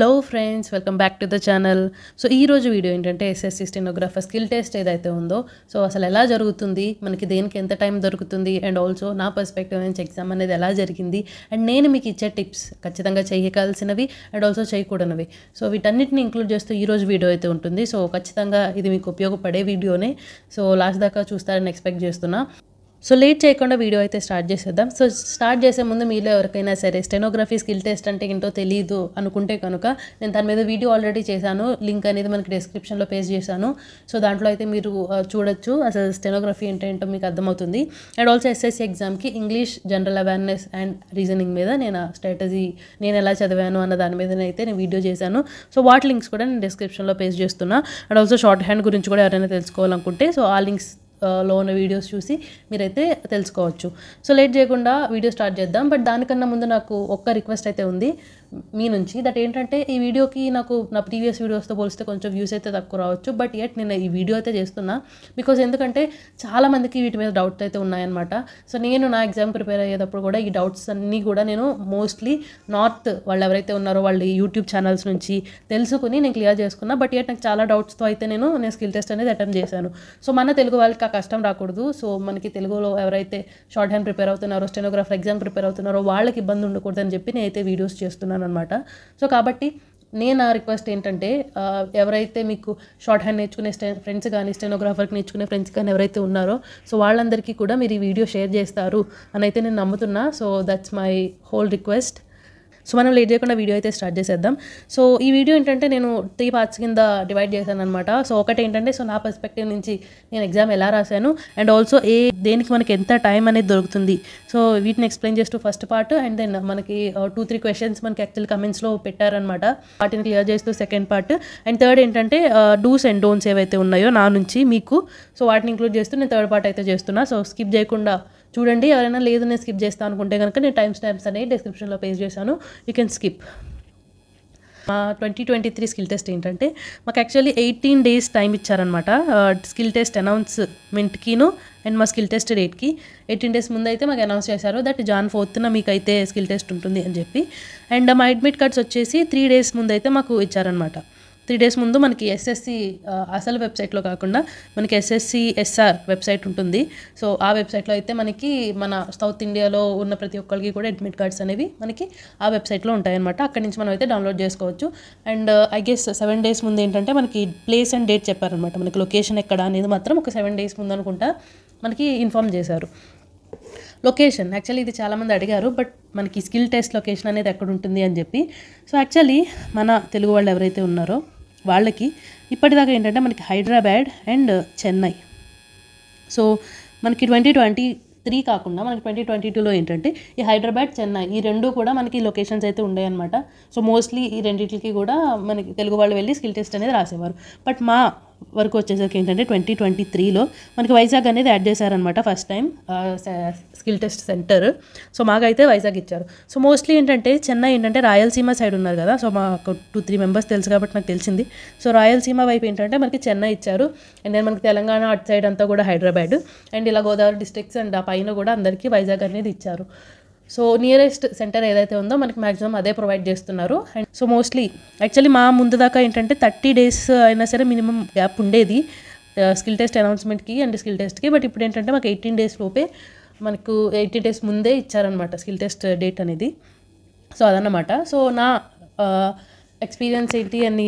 hello friends welcome back to the channel so ఈరోజు video ఏంటంటే SSC stenographer skill test ఏదైతే ఉందో so అసలు ఎలా జరుగుతుంది మనకి దేనికి ఎంత టైం దొరుకుతుంది అండ్ ఆల్సో నా పర్స్పెక్టివ్ నుంచి ఎగ్జామ్ అనేది ఎలా జరిగింది అండ్ నేను మీకు ఇచ్చే టిప్స్ ఖచ్చితంగా చేయగలసినవి అండ్ ఆల్సో చేయకూడనివి సో వీటన్నిటిని ఇంక్లూడ్ చేస్తూ ఈరోజు వీడియో అయితే ఉంటుంది సో ఖచ్చితంగా ఇది మీకు ఉపయోగపడే వీడియోనే సో లాస్ట్ దాకా చూస్తారని ఎక్స్పెక్ట్ చేస్తున్నా సో లేట్ చేయకుండా వీడియో అయితే స్టార్ట్ చేసేద్దాం సో స్టార్ట్ చేసే ముందు మీలో ఎవరికైనా సరే స్టెనోగ్రఫీ స్కిల్ టెస్ట్ అంటే ఏంటో తెలియదు అనుకుంటే కనుక నేను దాని మీద వీడియో ఆల్రెడీ చేశాను లింక్ అనేది మనకి డిస్క్రిప్షన్లో పేస్ చేశాను సో దాంట్లో అయితే మీరు చూడొచ్చు అసలు స్టెనోగ్రఫీ అంటే మీకు అర్థమవుతుంది అండ్ ఆల్సో ఎస్ఎస్సీ ఎగ్జామ్కి English general awareness and reasoning మీద నేను స్ట్రాటజీ నేను ఎలా చదివాను అన్న దాని మీద అయితే నేను వీడియో చేశాను సో వాటి లింక్స్ కూడా నేను డిస్క్రిప్షన్లో పేస్ చేస్తున్నా అండ్ ఆల్సో షార్ట్ హ్యాండ్ గురించి కూడా ఎవరైనా తెలుసుకోవాలనుకుంటే సో ఆ లింక్స్ లో ఉన్న వీడియోస్ చూసి మీరైతే తెలుసుకోవచ్చు సో లేట్ చేయకుండా వీడియో స్టార్ట్ చేద్దాం బట్ దానికన్నా ముందు నాకు ఒక్క రిక్వెస్ట్ అయితే ఉంది మీ నుంచి దట్ ఏంటంటే ఈ వీడియోకి నాకు నా ప్రీవియస్ వీడియోస్తో పోలిస్తే కొంచెం వ్యూస్ అయితే తక్కువ రావచ్చు బట్ ఎట్ నేను ఈ వీడియో అయితే చేస్తున్నా బికాజ్ ఎందుకంటే చాలామందికి వీటి మీద డౌట్స్ అయితే ఉన్నాయన్నమాట సో నేను నా ఎగ్జామ్ ప్రిపేర్ అయ్యేటప్పుడు కూడా ఈ డౌట్స్ అన్నీ కూడా నేను మోస్ట్లీ నార్త్ వాళ్ళు ఎవరైతే ఉన్నారో వాళ్ళు యూట్యూబ్ ఛానల్స్ నుంచి తెలుసుకుని నేను క్లియర్ చేసుకున్నా బట్ ఎట్ నాకు చాలా డౌట్స్తో అయితే నేను నేను స్కిల్ టెస్ట్ అనేది అటెంప్ట్ చేశాను సో మన తెలుగు వాళ్ళకి కష్టం రాకూడదు సో మనకి తెలుగులో ఎవరైతే షార్ట్ హ్యాండ్ ప్రిపేర్ అవుతున్నారో స్టెనోగ్రాఫర్ ఎగ్జామ్ ప్రిపేర్ అవుతున్నారో వాళ్ళకి ఇబ్బంది ఉండకూడదు అని చెప్పి నేనైతే వీడియోస్ చేస్తున్నాను అనమాట సో కాబట్టి నేను నా రిక్వెస్ట్ ఏంటంటే ఎవరైతే మీకు షార్ట్ హ్యాండ్ నేర్చుకునే స్టె ఫ్రెండ్స్ కానీ స్టెనోగ్రాఫర్కి నేర్చుకునే ఫ్రెండ్స్ కానీ ఎవరైతే ఉన్నారో సో వాళ్ళందరికీ కూడా మీరు ఈ వీడియో షేర్ చేస్తారు అని అయితే నేను నమ్ముతున్నా so that's my whole request so మనం లేట్ చేయకుండా వీడియో అయితే స్టార్ట్ చేసేద్దాం సో ఈ వీడియో ఏంటంటే నేను త్రీ పార్ట్స్ కింద డివైడ్ చేశాను అనమాట సో ఒకటి ఏంటంటే సో నా పర్స్పెక్టివ్ నుంచి నేను ఎగ్జామ్ ఎలా రాశాను అండ్ ఆల్సో ఏ దేనికి మనకి ఎంత టైం అనేది దొరుకుతుంది సో వీటిని ఎక్స్ప్లెయిన్ చేస్తూ ఫస్ట్ పార్ట్ అండ్ దెన్ మనకి టూ త్రీ క్వశ్చన్స్ మనకి యాక్చువల్ కమెంట్స్లో పెట్టారనమాట వాటిని క్లియర్ చేస్తూ సెకండ్ పార్ట్ అండ్ థర్డ్ ఏంటంటే డూస్ అండ్ డోన్స్ ఏవైతే ఉన్నాయో నా నుంచి మీకు సో వాటిని ఇంక్లూడ్ చేస్తూ నేను థర్డ్ పార్ట్ అయితే చేస్తున్నా సో స్కిప్ చేయకుండా చూడండి ఎవరైనా లేదు నేను స్కిప్ చేస్తాను అనుకుంటే కనుక నేను టైమ్స్ స్టాంప్స్ అనేవి డిస్క్రిప్షన్లో పేస్ చేశాను యూ కెన్ స్కిప్ మా twenty twenty three skill test ఏంటంటే మాకు యాక్చువల్లీ ఎయిటీన్ డేస్ టైం ఇచ్చారనమాట స్కిల్ టెస్ట్ అనౌన్స్మెంట్కిను అండ్ మా స్కిల్ టెస్ట్ డేట్కి ఎయిటీన్ డేస్ ముందైతే మాకు అనౌన్స్ చేశారు దట్ జాన్ ఫోర్త్న మీకైతే స్కిల్ టెస్ట్ ఉంటుంది అని చెప్పి అండ్ మా అడ్మిట్ కార్డ్స్ వచ్చేసి త్రీ డేస్ ముందైతే మాకు ఇచ్చారనమాట త్రీ డేస్ ముందు మనకి ఎస్ఎస్సి అసలు వెబ్సైట్లో కాకుండా మనకి ఎస్ఎస్సి ఎస్ఆర్ వెబ్సైట్ ఉంటుంది సో ఆ వెబ్సైట్లో అయితే మనకి మన సౌత్ ఇండియాలో ఉన్న ప్రతి ఒక్కరికి కూడా అడ్మిట్ కార్డ్స్ అనేవి మనకి ఆ వెబ్సైట్లో ఉంటాయన్నమాట అక్కడి నుంచి మనం అయితే డౌన్లోడ్ చేసుకోవచ్చు and I guess seven days ముందు ఏంటంటే మనకి ప్లేస్ అండ్ డేట్ చెప్పారనమాట మనకి లొకేషన్ ఎక్కడ అనేది మాత్రం ఒక సెవెన్ డేస్ ముందు అనుకుంటా మనకి ఇన్ఫామ్ చేశారు లొకేషన్ యాక్చువల్లీ ఇది చాలామంది అడిగారు బట్ మనకి స్కిల్ టెస్ట్ లొకేషన్ అనేది ఎక్కడ ఉంటుంది అని చెప్పి సో యాక్చువల్లీ మన తెలుగు వాళ్ళు ఎవరైతే ఉన్నారో వాళ్ళకి ఇప్పటిదాకా ఏంటంటే మనకి హైదరాబాద్ అండ్ చెన్నై సో మనకి ట్వంటీ ట్వంటీ త్రీ కాకుండా మనకి ట్వంటీ ట్వంటీ టూలో ఏంటంటే ఈ హైదరాబాద్ చెన్నై ఈ రెండు కూడా మనకి లొకేషన్స్ అయితే ఉన్నాయన్నమాట సో మోస్ట్లీ ఈ రెండింటికి కూడా మనకి తెలుగు వాళ్ళు వెళ్ళి స్కిల్ టెస్ట్ అనేది రాసేవారు బట్ మా వరకు వచ్చేసరికి ఏంటంటే ట్వంటీ ట్వంటీ త్రీలో మనకి వైజాగ్ అనేది యాడ్ చేశారనమాట first time skill test centre so మాకైతే వైజాగ్ ఇచ్చారు సో మోస్ట్లీ ఏంటంటే చెన్నై ఏంటంటే రాయలసీమ సైడ్ ఉన్నారు కదా సో మాకు టూ త్రీ మెంబర్స్ తెలుసు కాబట్టి నాకు తెలిసింది సో రాయలసీమ వైపు ఏంటంటే మనకి చెన్నై ఇచ్చారు అండ్ దెన్ మనకి తెలంగాణ అటు సైడ్ అంతా కూడా హైదరాబాద్ అండ్ ఇలా గోదావరి డిస్ట్రిక్ట్స్ అండ్ ఆ పైన కూడా అందరికీ వైజాగ్ అనేది ఇచ్చారు సో నియరెస్ట్ సెంటర్ ఏదైతే ఉందో మనకి మ్యాక్సిమం అదే ప్రొవైడ్ చేస్తున్నారు అండ్ సో మోస్ట్లీ యాక్చువల్లీ మా ముందు దాకా ఏంటంటే థర్టీ డేస్ అయినా సరే మినిమం గ్యాప్ ఉండేది స్కిల్ టెస్ట్ అనౌన్స్మెంట్కి అండ్ స్కిల్ టెస్ట్కి బట్ ఇప్పుడు ఏంటంటే మాకు ఎయిటీన్ డేస్ లోపే మనకు ఎయిటీన్ డేస్ ముందే ఇచ్చారనమాట స్కిల్ టెస్ట్ డేట్ అనేది సో అదన్నమాట సో నా ఎక్స్పీరియన్స్ ఏంటి అని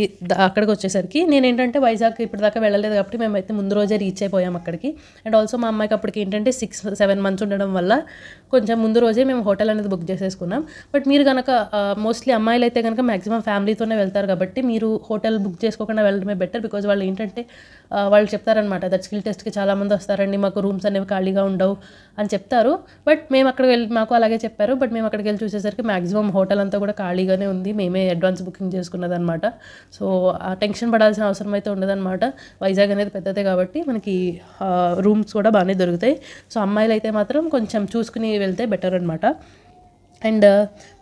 అక్కడికి వచ్చేసరికి నేను ఏంటంటే వైజాగ్ ఇప్పటిదాకా వెళ్ళలేదు కాబట్టి మేమైతే ముందు రోజే రీచ్ అయిపోయాం అక్కడికి అండ్ ఆల్సో మా అమ్మాయికి అప్పటికి ఏంటంటే సిక్స్ సెవెన్ మంత్స్ ఉండడం వల్ల కొంచెం ముందు రోజే మేము హోటల్ అనేది బుక్ చేసేసుకున్నాం బట్ మీరు కనుక మోస్ట్లీ అమ్మాయిలు అయితే కనుక మ్యాక్సిమం ఫ్యామిలీతోనే వెళ్తారు కాబట్టి మీరు హోటల్ బుక్ చేసుకోకుండా వెళ్ళడమే బెటర్ బికాజ్ వాళ్ళు ఏంటంటే వాళ్ళు చెప్తారనమాట దట్ స్కిల్ టెస్ట్కి చాలామంది వస్తారండి మాకు రూమ్స్ అనేవి ఖాళీగా ఉండవు అని చెప్తారు బట్ మేము అక్కడ వెళ్ళి మాకు అలాగే చెప్పారు బట్ మేము అక్కడికి వెళ్ళి చూసేసరికి మాక్సిమం హోటల్ అంతా కూడా ఖాళీగానే ఉంది మేమే అడ్వాన్స్ బుకింగ్ చేసుకున్నదనమాట సో ఆ టెన్షన్ పడాల్సిన అవసరం అయితే ఉండదనమాట వైజాగ్ అనేది పెద్దదే కాబట్టి మనకి రూమ్స్ కూడా బాగానే దొరుకుతాయి సో అమ్మాయిలు అయితే మాత్రం కొంచెం చూసుకుని వెళ్తే బెటర్ అనమాట అండ్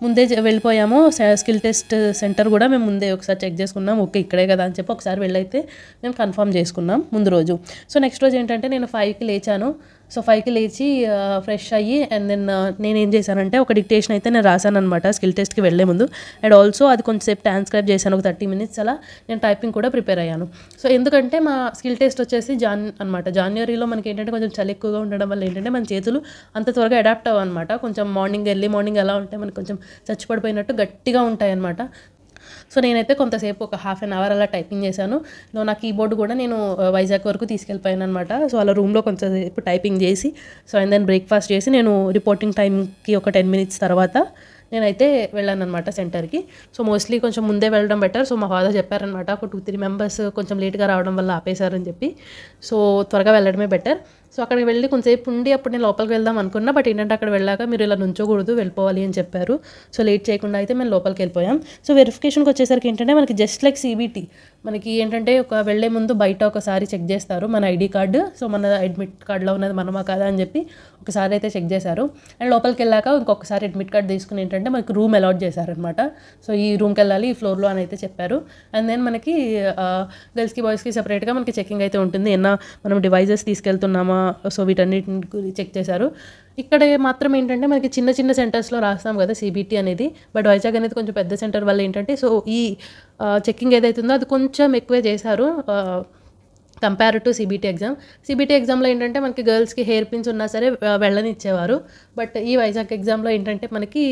ముందే వెళ్ళిపోయాము స్కిల్ టెస్ట్ సెంటర్ కూడా మేము ముందే ఒకసారి చెక్ చేసుకున్నాం ఓకే ఇక్కడే కదా అని చెప్పి ఒకసారి వెళ్ళైతే మేము కన్ఫర్మ్ చేసుకున్నాం ముందు రోజు సో నెక్స్ట్ రోజు ఏంటంటే నేను ఫైవ్కి లేచాను సో ఫైవ్కి లేచి ఫ్రెష్ అయ్యి అండ్ దెన్ నేను ఏం చేశానంటే ఒక డిక్టేషన్ అయితే నేను రాశాను అనమాట స్కిల్ టెస్ట్కి వెళ్లే ముందు అండ్ ఆల్సో అది కొంచెంసేపు ట్రాన్స్క్రైబ్ చేశాను ఒక థర్టీ మినిట్స్ అలా నేను టైపింగ్ కూడా ప్రిపేర్ అయ్యాను సో ఎందుకంటే మా స్కిల్ టెస్ట్ వచ్చేసి జాన్ అనమాట జాన్వరిలో మనకి ఏంటంటే కొంచెం చలి ఎక్కువగా ఉండడం వల్ల ఏంటంటే మన చేతులు అంత త్వరగా అడాప్ట్ అవ్వనమాట కొంచెం మార్నింగ్ ఎర్లీ మార్నింగ్ ఎలా ఉంటే మనకు కొంచెం చచ్చిపడిపోయినట్టు గట్టిగా ఉంటాయి అనమాట సో నేనైతే కొంతసేపు ఒక హాఫ్ అన్ అవర్ అలా టైపింగ్ చేశాను లో నా కీబోర్డ్ కూడా నేను వైజాగ్ uh, వరకు తీసుకెళ్ళిపోయాను అనమాట సో అలా రూమ్లో కొంతసేపు టైపింగ్ చేసి సో అండ్ దెన్ బ్రేక్ఫాస్ట్ చేసి నేను రిపోర్టింగ్ టైంకి ఒక టెన్ మినిట్స్ తర్వాత నేనైతే వెళ్ళాను అనమాట సెంటర్కి సో మోస్ట్లీ కొంచెం ముందే వెళ్ళడం బెటర్ సో మా ఫాదర్ చెప్పారనమాట ఒక టూ త్రీ మెంబర్స్ కొంచెం లేట్గా రావడం వల్ల ఆపేశారని చెప్పి సో త్వరగా వెళ్ళడమే బెటర్ సో అక్కడికి వెళ్ళి కొంచెంసేపు ఉండి అప్పుడు నేను లోపలికి వెళ్దాం అనుకున్నా బట్ ఏంటంటే అక్కడ వెళ్ళాక మీరు ఇలా నుంచోకూడదు వెళ్ళిపోవాలి అని చెప్పారు సో లేట్ చేయకుండా అయితే మేము లోపలికి వెళ్ళిపోయాం సో వెరిఫికేషన్కి వచ్చేసరికి ఏంటంటే మనకి జస్ట్ లైక్ సీబీటీ మనకి ఏంటంటే ఒక వెళ్ళే ముందు బయట ఒకసారి చెక్ చేస్తారు మన ఐడి కార్డు సో మన అడ్మిట్ కార్డులో ఉన్నది మనమా కాదా అని చెప్పి ఒకసారి అయితే చెక్ చేశారు అండ్ లోపలికి వెళ్ళాక ఇంకొకసారి అడ్మిట్ కార్డు తీసుకుని ఏంటంటే మనకి రూమ్ అలాట్ చేశారనమాట సో ఈ రూమ్కి వెళ్ళాలి ఈ ఫ్లోర్లో అని అయితే చెప్పారు అండ్ దెన్ మనకి గర్ల్స్కి బాయ్స్కి సపరేట్గా మనకి చెకింగ్ అయితే ఉంటుంది ఎన్న మనం డివైజెస్ తీసుకెళ్తున్నామా సో వీటన్నిటిని గురించి చెక్ చేశారు ఇక్కడ మాత్రం ఏంటంటే మనకి చిన్న చిన్న సెంటర్స్లో రాస్తాం కదా సీబీటీ అనేది బట్ వైజాగ్ అనేది కొంచెం పెద్ద సెంటర్ వల్ల ఏంటంటే సో ఈ చెక్కింగ్ ఏదైతుందో అది కొంచెం ఎక్కువే చేశారు compare to CBT exam CBT ఎగ్జామ్లో ఏంటంటే మనకి గర్ల్స్కి హెయిర్ పిన్స్ ఉన్నా సరే వెళ్ళనిచ్చేవారు బట్ ఈ వైజాగ్ ఎగ్జామ్లో ఏంటంటే మనకి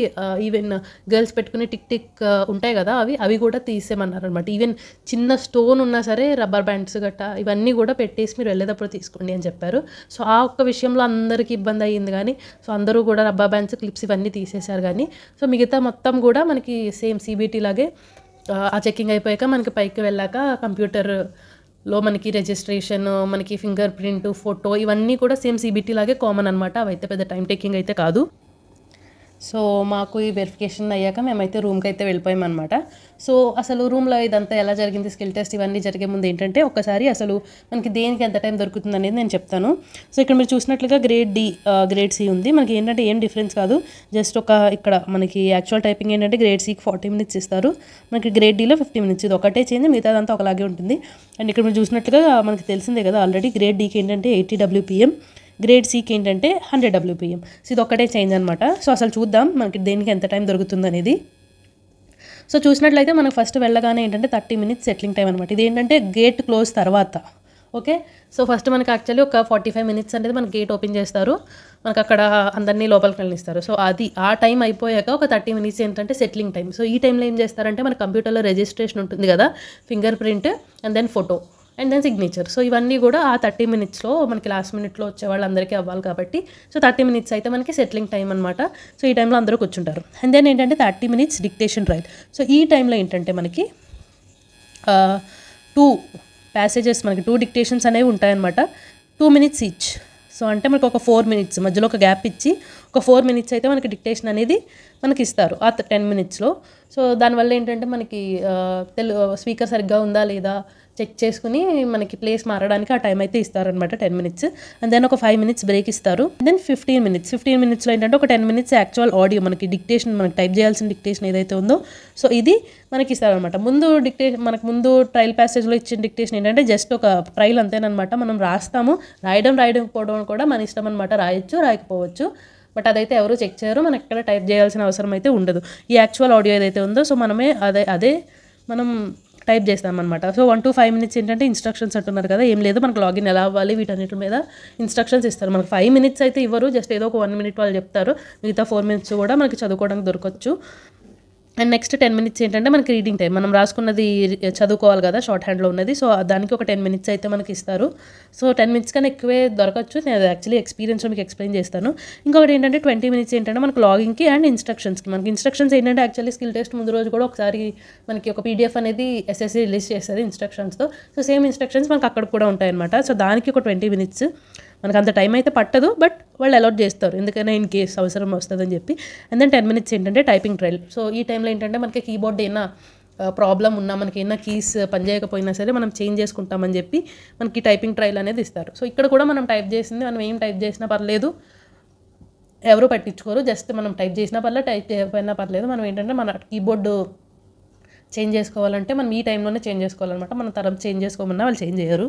ఈవెన్ గర్ల్స్ పెట్టుకునే టిక్ టిక్ ఉంటాయి కదా అవి అవి కూడా తీసేమన్నారు అనమాట ఈవెన్ చిన్న స్టోన్ ఉన్నా సరే రబ్బర్ బ్యాండ్స్ గట్ట ఇవన్నీ కూడా పెట్టేసి మీరు వెళ్ళేటప్పుడు తీసుకోండి అని చెప్పారు సో ఆ ఒక్క విషయంలో అందరికీ ఇబ్బంది అయ్యింది కానీ సో అందరూ కూడా రబ్బర్ బ్యాండ్స్ క్లిప్స్ ఇవన్నీ తీసేశారు కానీ సో మిగతా మొత్తం కూడా మనకి సేమ్ సిబిటీ లాగే ఆ చెక్కింగ్ అయిపోయాక మనకి పైకి వెళ్ళాక కంప్యూటర్ లో మనకి రిజిస్ట్రేషన్ మనకి ఫింగర్ ప్రింట్ ఫోటో ఇవన్నీ కూడా సేమ్ సిబిటీ లాగే కామన్ అనమాట అవైతే పెద్ద టైం టేకింగ్ అయితే కాదు సో మాకు ఈ వెరిఫికేషన్ అయ్యాక మేమైతే రూమ్కి అయితే అనమాట సో అసలు రూమ్లో ఇదంతా ఎలా జరిగింది స్కిల్ టెస్ట్ ఇవన్నీ జరిగే ముందు ఏంటంటే ఒకసారి అసలు మనకి దేనికి ఎంత టైం దొరుకుతుంది అనేది నేను చెప్తాను సో ఇక్కడ మీరు చూసినట్లుగా గ్రేడ్ డి గ్రేడ్ సి ఉంది మనకి ఏంటంటే ఏం డిఫరెన్స్ కాదు జస్ట్ ఒక ఇక్కడ మనకి యాక్చువల్ టైపింగ్ ఏంటంటే గ్రేడ్ సికి ఫార్టీ మినిట్స్ ఇస్తారు మనకి గ్రేడ్ డిలో ఫిఫ్టీ మినిట్స్ ఇది ఒకటే చేంజ్ మిగతాదంతా ఒకలాగే ఉంటుంది అండ్ ఇక్కడ మీరు చూసినట్లుగా మనకి తెలిసిందే కదా ఆల్రెడీ గ్రేడ్ డీకి ఏంటంటే ఎయిటీ డబ్ల్యూపీఎం గ్రేడ్ సికి ఏంటంటే హండ్రెడ్ డబ్ల్యూపీఎం సో ఇది ఒక్కటే చేంజ్ అనమాట సో అసలు చూద్దాం మనకి దేనికి ఎంత టైం దొరుకుతుందనేది సో చూసినట్లయితే మనకు ఫస్ట్ వెళ్ళగానే ఏంటంటే థర్టీ మినిట్స్ సెట్లింగ్ టైం అనమాట ఇది ఏంటంటే గేట్ క్లోజ్ తర్వాత ఓకే సో ఫస్ట్ మనకి యాక్చువల్లీ ఒక ఫార్టీ ఫైవ్ మినిట్స్ అనేది మనకి గేట్ ఓపెన్ చేస్తారు మనకు అక్కడ అందరినీ లోపలికి వెళ్ళిస్తారు సో అది ఆ టైం అయిపోయాక ఒక థర్టీ మినిట్స్ ఏంటంటే సెట్లింగ్ టైం సో ఈ టైంలో ఏం చేస్తారంటే మన కంప్యూటర్లో రిజిస్ట్రేషన్ ఉంటుంది కదా fingerprint and then photo and then signature so ఇవన్నీ కూడా ఆ థర్టీ మినిట్స్లో మనకి లాస్ట్ మినిట్లో వచ్చే వాళ్ళందరికీ అవ్వాలి కాబట్టి సో థర్టీ మినిట్స్ అయితే మనకి సెటిలింగ్ టైం అనమాట సో ఈ టైంలో అందరూ కూర్చుంటారు అండ్ దెన్ ఏంటంటే thirty minutes dictation right so ఈ టైంలో ఏంటంటే మనకి టూ ప్యాసేజెస్ మనకి టూ డిక్టేషన్స్ అనేవి ఉంటాయన్నమాట టూ మినిట్స్ ఇచ్ సో అంటే మనకు ఒక ఫోర్ మినిట్స్ మధ్యలో ఒక గ్యాప్ ఇచ్చి ఒక ఫోర్ మినిట్స్ అయితే మనకి డిక్టేషన్ అనేది మనకి ఇస్తారు ఆ టెన్ మినిట్స్లో సో దానివల్ల ఏంటంటే మనకి తెలు స్పీకర్ సరిగ్గా ఉందా లేదా చెక్ చేసుకుని మనకి ప్లేస్ మారడానికి ఆ టైం అయితే ఇస్తారనమాట టెన్ మినిట్స్ అండ్ దెన్ ఒక ఫైవ్ మినిట్స్ బ్రేక్ ఇస్తారు దెన్ ఫిఫ్టీన్ మినిట్స్ ఫిఫ్టీన్ మినిట్స్లో ఏంటంటే ఒక టెన్ మినిట్స్ యాక్చువల్ ఆడియో మనకి డిక్టేషన్ మనకి టైప్ చేయాల్సిన డిక్టేషన్ ఏదైతే ఉందో సో ఇది మనకి ఇస్తారనమాట ముందు డిక్టేషన్ మనకు ముందు ట్రయల్ ప్యాసేజ్లో ఇచ్చిన డిక్టేషన్ ఏంటంటే జస్ట్ ఒక ట్రయల్ అంతేనమాట మనం రాస్తాము రాయడం రాయడం పోవడం కూడా మన ఇష్టం అనమాట రాయొచ్చు రాయకపోవచ్చు బట్ అదైతే ఎవరు చెక్ చేయరు మనకి ఎక్కడ టైప్ చేయాల్సిన అవసరం అయితే ఉండదు ఈ యాక్చువల్ ఆడియో ఏదైతే ఉందో సో మనమే అదే అదే మనం టైప్ అనమాట so one to five minutes ఏంటంటే ఇన్స్ట్రక్షన్స్ అంటున్నారు కదా ఏం లేదు మనకు లాగిన్ ఎలా అవ్వాలి వీటన్నిటి మీద ఇన్స్ట్రక్షన్స్ ఇస్తారు మనకు ఫైవ్ మినిట్స్ అయితే ఇవ్వరు జస్ట్ ఏదో ఒక వన్ మినిట్ వాళ్ళు చెప్తారు మిగతా ఫోర్ మినిట్స్ కూడా మనకి చదువుకోవడానికి దొరకచ్చు అండ్ నెక్స్ట్ టెన్ మినిట్స్ ఏంటంటే మనకి రీడింగ్ టైం మనం రాసుకున్నది చదువుకోవాలి కదా షార్ట్ హ్యాండ్లో ఉన్నది సో దానికి ఒక టెన్ మినిట్స్ అయితే మనకి ఇస్తారు సో టెన్ మినిట్స్ కన్నా ఎక్కువే దొరకచ్చు నేను యాక్చువల్లీ ఎక్స్పీరియన్స్ మీకు ఎక్స్ప్లెయిన్ చేస్తాను ఇంకొకటి ఏంటంటే ట్వంటీ మినిట్స్ ఏంటంటే మనకు లాగింగ్కి అండ్ ఇన్స్ట్రక్షన్స్కి మనకి ఇన్స్ట్రక్షన్స్ ఏంటంటే యాక్చువల్లీ స్కిల్ టెస్ట్ ముందు రోజు కూడా ఒకసారి మనకి ఒక పీడిఎఫ్ అనేది ఎస్ఎస్సీ రిలీజ్ చేస్తుంది ఇన్స్ట్రక్షన్స్తో సో సేమ్ ఇన్స్ట్రక్షన్స్ మనకు అక్కడ కూడా ఉంటాయన్నమాట సో దానికి ఒక ట్వంటీ మినిట్స్ మనకు అంత టైం అయితే పట్టదు బట్ వాళ్ళు అలౌట్ చేస్తారు ఎందుకైనా ఇన్ కేస్ అవసరం వస్తుందని చెప్పి అండ్ దెన్ టెన్ మినిట్స్ ఏంటంటే టైపింగ్ ట్రయల్ సో ఈ టైంలో ఏంటంటే మనకి కీబోర్డ్ ఏమైనా ప్రాబ్లం ఉన్నా మనకి ఏమైనా కీస్ పనిచేయకపోయినా సరే మనం చేంజ్ చేసుకుంటామని చెప్పి మనకి టైపింగ్ ట్రయల్ అనేది ఇస్తారు సో ఇక్కడ కూడా మనం టైప్ చేసింది మనం ఏం టైప్ చేసినా పర్లేదు ఎవరు పట్టించుకోరు జస్ట్ మనం టైప్ చేసినా పర్లేదు టైప్ చేయకపోయినా పర్లేదు మనం ఏంటంటే మన కీబోర్డు చేంజ్ చేసుకోవాలంటే మనం ఈ టైంలోనే చేంజ్ చేసుకోవాలన్నమాట మనం తరం చేంజ్ చేసుకోమన్నా వాళ్ళు చేంజ్ చేయరు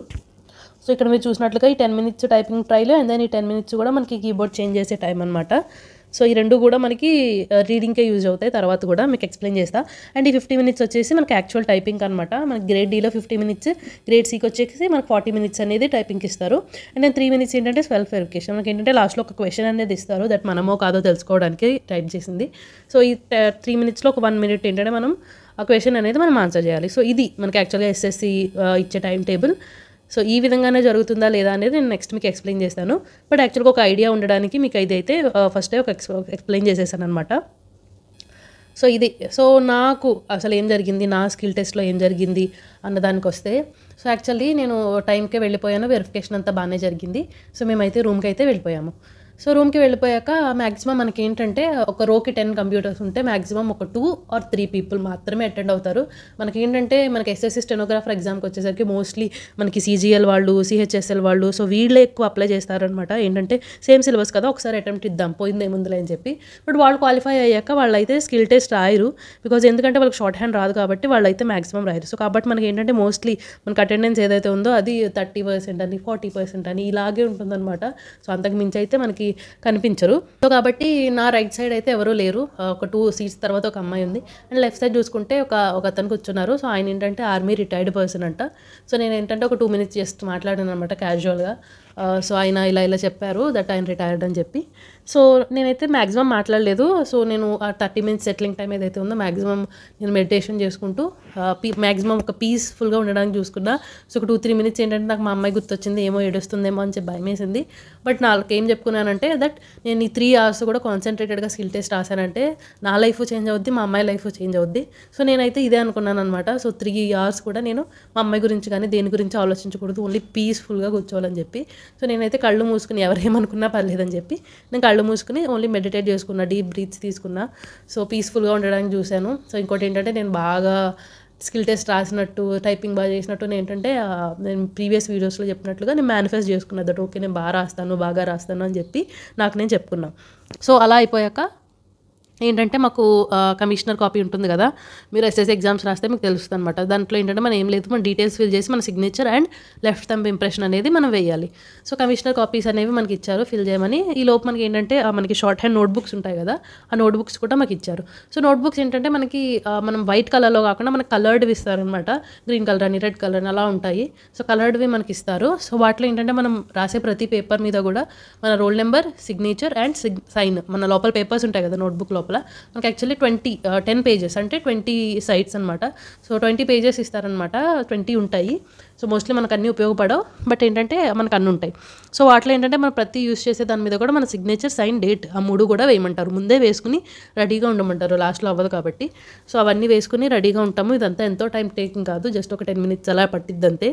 సో ఇక్కడ మీరు చూసినట్లుగా ఈ ten minutes typing trial and then ఈ టెన్ మినిట్స్ కూడా మనకి కీబోర్డ్ చేంజ్ చేసే టైం అనమాట సో ఈ రెండు కూడా మనకి రీడింగ్కే యూజ్ అవుతాయి తర్వాత కూడా మీకు ఎక్స్ప్లెయిన్ చేస్తా అండ్ ఈ ఫిఫ్టీ మినిట్స్ వచ్చేసి మనకి యాక్చువల్ టైపింగ్ అనమాట మనకి గ్రేడ్ డీలో ఫిఫ్టీ మినిట్స్ గ్రేడ్ సీకి వచ్చేసి మనకి ఫార్టీ మినిట్స్ అనేది టైపింగ్కి ఇస్తారు అండ్ త్రీ మినిట్స్ ఏంటంటే సెల్ఫ్ వెరిఫికేషన్ మనకి ఏంటంటే లాస్ట్లో ఒక క్వశ్చన్ అనేది ఇస్తారు దట్ మనమో కాదో తెలుసుకోవడానికి టైప్ చేసింది సో ఈ త్రీ మినిట్స్లో ఒక వన్ మినిట్ ఏంటంటే మనం ఆ క్వశ్చన్ అనేది మనం ఆన్సర్ చేయాలి సో ఇది మనకి యాక్చువల్గా ఎస్ఎస్సి ఇచ్చే టైం టేబుల్ సో ఈ విధంగానే జరుగుతుందా లేదా అనేది నేను నెక్స్ట్ మీకు ఎక్స్ప్లెయిన్ చేస్తాను బట్ యాక్చువల్గా ఒక ఐడియా ఉండడానికి మీకు అయితే ఫస్టే uh, ఒక ఎక్స్ప్లెయిన్ చేసేసాను అనమాట సో ఇది సో నాకు అసలు ఏం జరిగింది నా స్కిల్ టెస్ట్లో ఏం జరిగింది అన్నదానికి వస్తే సో యాక్చువల్లీ నేను టైంకే వెళ్ళిపోయాను వెరిఫికేషన్ అంతా బాగానే జరిగింది సో మేమైతే రూమ్కి అయితే వెళ్ళిపోయాము సో రూమ్కి వెళ్ళిపోయాక మ్యాక్సిమం మనకి ఏంటంటే ఒక రోకి టెన్ కంప్యూటర్స్ ఉంటే మ్యాక్సిమం ఒక టూ ఆర్ త్రీ పీపుల్ మాత్రమే అటెండ్ అవుతారు మనకి ఏంటంటే మనకి ఎస్ఎస్సి స్టెనోగ్రాఫర్ ఎగ్జామ్కి వచ్చేసరికి మోస్ట్లీ మనకి సీజీఎల్ వాళ్ళు సిహెచ్ఎస్ఎల్ వాళ్ళు సో వీళ్ళే ఎక్కువ అప్లై చేస్తారనమాట ఏంటంటే సేమ్ సిలబస్ కదా ఒకసారి అటెంప్ట్ ఇద్దాం పోయింది ఏముందిలే అని చెప్పి బట్ వాళ్ళు క్వాలిఫై అయ్యాక వాళ్ళైతే స్కిల్ టెస్ట్ రాయరు బికాజ్ ఎందుకంటే వాళ్ళకి షార్ట్ హ్యాండ్ రాదు కాబట్టి వాళ్ళైతే మ్యాక్సిమం రాయరు సో కాబట్టి మనకి ఏంటంటే మోస్ట్లీ మనకి అటెండెన్స్ ఏదైతే ఉందో అది థర్టీ పర్సెంట్ అని ఫార్టీ పర్సెంట్ అని ఇలాగే ఉంటుందన్నమాట సో అంతకు మించి అయితే మనకి కనిపించరు సో కాబట్టి నా రైట్ సైడ్ అయితే ఎవరూ లేరు ఒక టూ సీట్స్ తర్వాత ఒక అమ్మాయి ఉంది అండ్ లెఫ్ట్ సైడ్ చూసుకుంటే ఒక ఒక అతను కూర్చున్నారు సో ఆయన ఏంటంటే ఆర్మీ రిటైర్డ్ పర్సన్ అంట సో నేను ఏంటంటే ఒక టూ మినిట్స్ జస్ట్ మాట్లాడాను అనమాట క్యాజువల్గా సో ఆయన ఇలా ఇలా చెప్పారు దట్ ఆయన రిటైర్డ్ అని చెప్పి సో నేనైతే మ్యాక్సిమం మాట్లాడలేదు సో నేను ఆ థర్టీ మినిట్స్ సెటిలింగ్ టైం ఏదైతే ఉందో మ్యాక్సిమం నేను మెడిటేషన్ చేసుకుంటూ మ్యాక్సిమం ఒక పీస్ఫుల్గా ఉండడానికి చూసుకున్నా సో ఒక టూ త్రీ మినిట్స్ ఏంటంటే నాకు మా అమ్మాయి గుర్తొచ్చింది ఏమో ఏడుస్తుందేమో అని చెప్పి భయం వేసింది బట్ ఏం చెప్పుకున్నానంటే దట్ నేను ఈ త్రీ అవర్స్ కూడా కాన్సన్ట్రేటెడ్గా స్కిల్ టెస్ట్ రాశానంటే నా లైఫ్ చేంజ్ అవుద్ది మా అమ్మాయి లైఫ్ చేంజ్ అవుద్ది సో నేనైతే ఇదే అనుకున్నాను అనమాట సో త్రీ అవర్స్ కూడా నేను మా అమ్మాయి గురించి కానీ దేని గురించి ఆలోచించకూడదు ఓన్లీ పీస్ఫుల్గా కూర్చోవాలని చెప్పి సో నేనైతే కళ్ళు మూసుకుని ఎవరేమనుకున్నా పర్లేదని చెప్పి నేను కళ్ళు మూసుకుని ఓన్లీ మెడిటేట్ చేసుకున్నా డీప్ బ్రీత్స్ తీసుకున్నా సో పీస్ఫుల్గా ఉండడానికి చూశాను సో ఇంకోటి ఏంటంటే నేను బాగా స్కిల్ టెస్ట్ రాసినట్టు టైపింగ్ బాగా చేసినట్టు నేను ఏంటంటే నేను ప్రీవియస్ వీడియోస్లో చెప్పినట్లుగా నేను మేనిఫెస్ట్ చేసుకున్నా దట్ ఓకే నేను బాగా రాస్తాను బాగా రాస్తాను అని చెప్పి నాకు నేను చెప్పుకున్నాను సో అలా అయిపోయాక ఏంటంటే మాకు కమిషనర్ కాపీ ఉంటుంది కదా మీరు ఎస్ఎస్సీ ఎగ్జామ్స్ రాస్తే మీకు తెలుస్తుంది అనమాట దాంట్లో ఏంటంటే మనం ఏం లేదు మనం డీటెయిల్స్ ఫిల్ చేసి మన signature and left thumb impression అనేది మనం వేయాలి సో కమిషనర్ కాపీస్ అనేవి మనకి ఇచ్చారు ఫిల్ చేయమని ఈ లోపు మనకి ఏంటంటే మనకి షార్ట్ హ్యాండ్ నోట్బుక్స్ ఉంటాయి కదా ఆ నోట్బుక్స్ కూడా మాకు ఇచ్చారు సో నోట్బుక్స్ ఏంటంటే మనకి మనం వైట్ కలర్లో కాకుండా మనకి కలర్డ్వి ఇస్తారనమాట గ్రీన్ కలర్ అని రెడ్ కలర్ అని అలా ఉంటాయి సో కలర్డ్వి మనకి ఇస్తారు సో వాటిలో ఏంటంటే మనం రాసే ప్రతి పేపర్ మీద కూడా మన రోల్ నెంబర్ సిగ్నేచర్ అండ్ సిగ్ సైన్ మన లోపల పేపర్స్ ఉంటాయి కదా నోట్బుక్ లోపల లోపల మనకి యాక్చువల్లీ ట్వంటీ టెన్ పేజెస్ అంటే ట్వంటీ సైట్స్ అనమాట సో ట్వంటీ పేజెస్ ఇస్తారనమాట ట్వంటీ ఉంటాయి సో మోస్ట్లీ మనకు అన్నీ ఉపయోగపడవు బట్ ఏంటంటే మనకు అన్నీ ఉంటాయి సో వాటిలో ఏంటంటే మనం ప్రతి యూస్ చేసే దాని మీద కూడా మన సిగ్నేచర్ సైన్ డేట్ ఆ మూడు కూడా వేయమంటారు ముందే వేసుకుని రెడీగా ఉండమంటారు లాస్ట్లో అవ్వదు కాబట్టి సో అవన్నీ వేసుకుని రెడీగా ఉంటాము ఇదంతా ఎంతో టైం టేకింగ్ కాదు జస్ట్ ఒక టెన్ మినిట్స్ అలా అంతే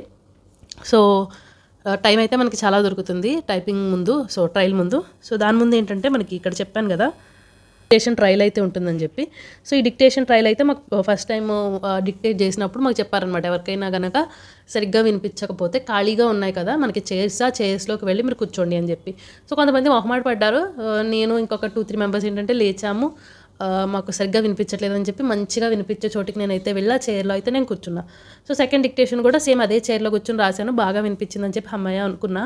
సో టైం uh, అయితే మనకి చాలా దొరుకుతుంది టైపింగ్ ముందు సో ట్రయల్ ముందు సో దాని ముందు ఏంటంటే మనకి ఇక్కడ చెప్పాను కదా డిక్టేషన్ ట్రయల్ అయితే ఉంటుందని చెప్పి సో ఈ డిక్టేషన్ ట్రయల్ అయితే మాకు ఫస్ట్ టైం డిక్టేట్ చేసినప్పుడు మాకు చెప్పారనమాట ఎవరికైనా కనుక సరిగ్గా వినిపించకపోతే ఖాళీగా ఉన్నాయి కదా మనకి చైర్స్ ఆ చైర్స్లోకి వెళ్ళి మీరు కూర్చోండి అని చెప్పి సో కొంతమంది మొహమాట పడ్డారు నేను ఇంకొక టూ త్రీ మెంబర్స్ ఏంటంటే లేచాము మాకు సరిగ్గా వినిపించట్లేదు అని చెప్పి మంచిగా వినిపించే చోటికి నేనైతే వెళ్ళా చైర్లో అయితే నేను కూర్చున్నా సో సెకండ్ డిక్టేషన్ కూడా సేమ్ అదే చైర్లో కూర్చుని రాశాను బాగా వినిపించిందని చెప్పి అమ్మాయి అనుకున్నా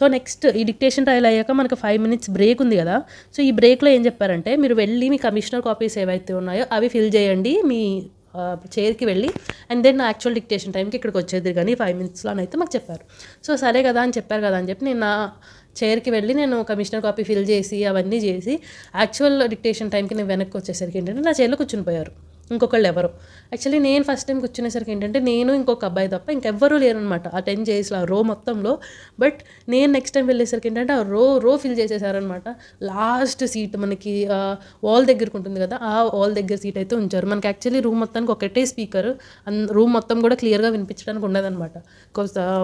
సో నెక్స్ట్ ఈ డిక్టేషన్ ట్రయల్ అయ్యాక మనకు ఫైవ్ మినిట్స్ బ్రేక్ ఉంది కదా సో ఈ బ్రేక్లో ఏం చెప్పారంటే మీరు వెళ్ళి మీ కమిషనర్ కాపీస్ ఏవైతే ఉన్నాయో అవి ఫిల్ చేయండి మీ చైర్కి వెళ్ళి అండ్ దెన్ యాక్చువల్ డిక్టేషన్ టైంకి ఇక్కడికి వచ్చేది కానీ ఫైవ్ మినిట్స్లో అని అయితే మాకు చెప్పారు సో సరే కదా అని చెప్పారు కదా అని చెప్పి నేను నా చైర్కి వెళ్ళి నేను కమిషనర్ కాపీ ఫిల్ చేసి అవన్నీ చేసి యాక్చువల్ డిక్టేషన్ టైంకి నేను వెనక్కి వచ్చేసరికి ఏంటంటే నా చైర్లో కూర్చుని పోయారు ఇంకొకళ్ళు ఎవరు యాక్చువల్లీ నేను ఫస్ట్ టైం కూర్చునేసరికి ఏంటంటే నేను ఇంకొక అబ్బాయి తప్ప ఇంకెవ్వరూ లేరనమాట ఆ టెన్ చేసి ఆ రో మొత్తంలో బట్ నేను నెక్స్ట్ టైం వెళ్ళేసరికి ఏంటంటే ఆ రో రో ఫిల్ చేసేసారనమాట లాస్ట్ సీట్ మనకి వాల్ దగ్గరకు ఉంటుంది కదా ఆ వాల్ దగ్గర సీట్ అయితే ఉంచారు మనకి యాక్చువల్లీ రూమ్ మొత్తానికి ఒకటే స్పీకర్ రూమ్ మొత్తం కూడా క్లియర్గా వినిపించడానికి ఉండదనమాట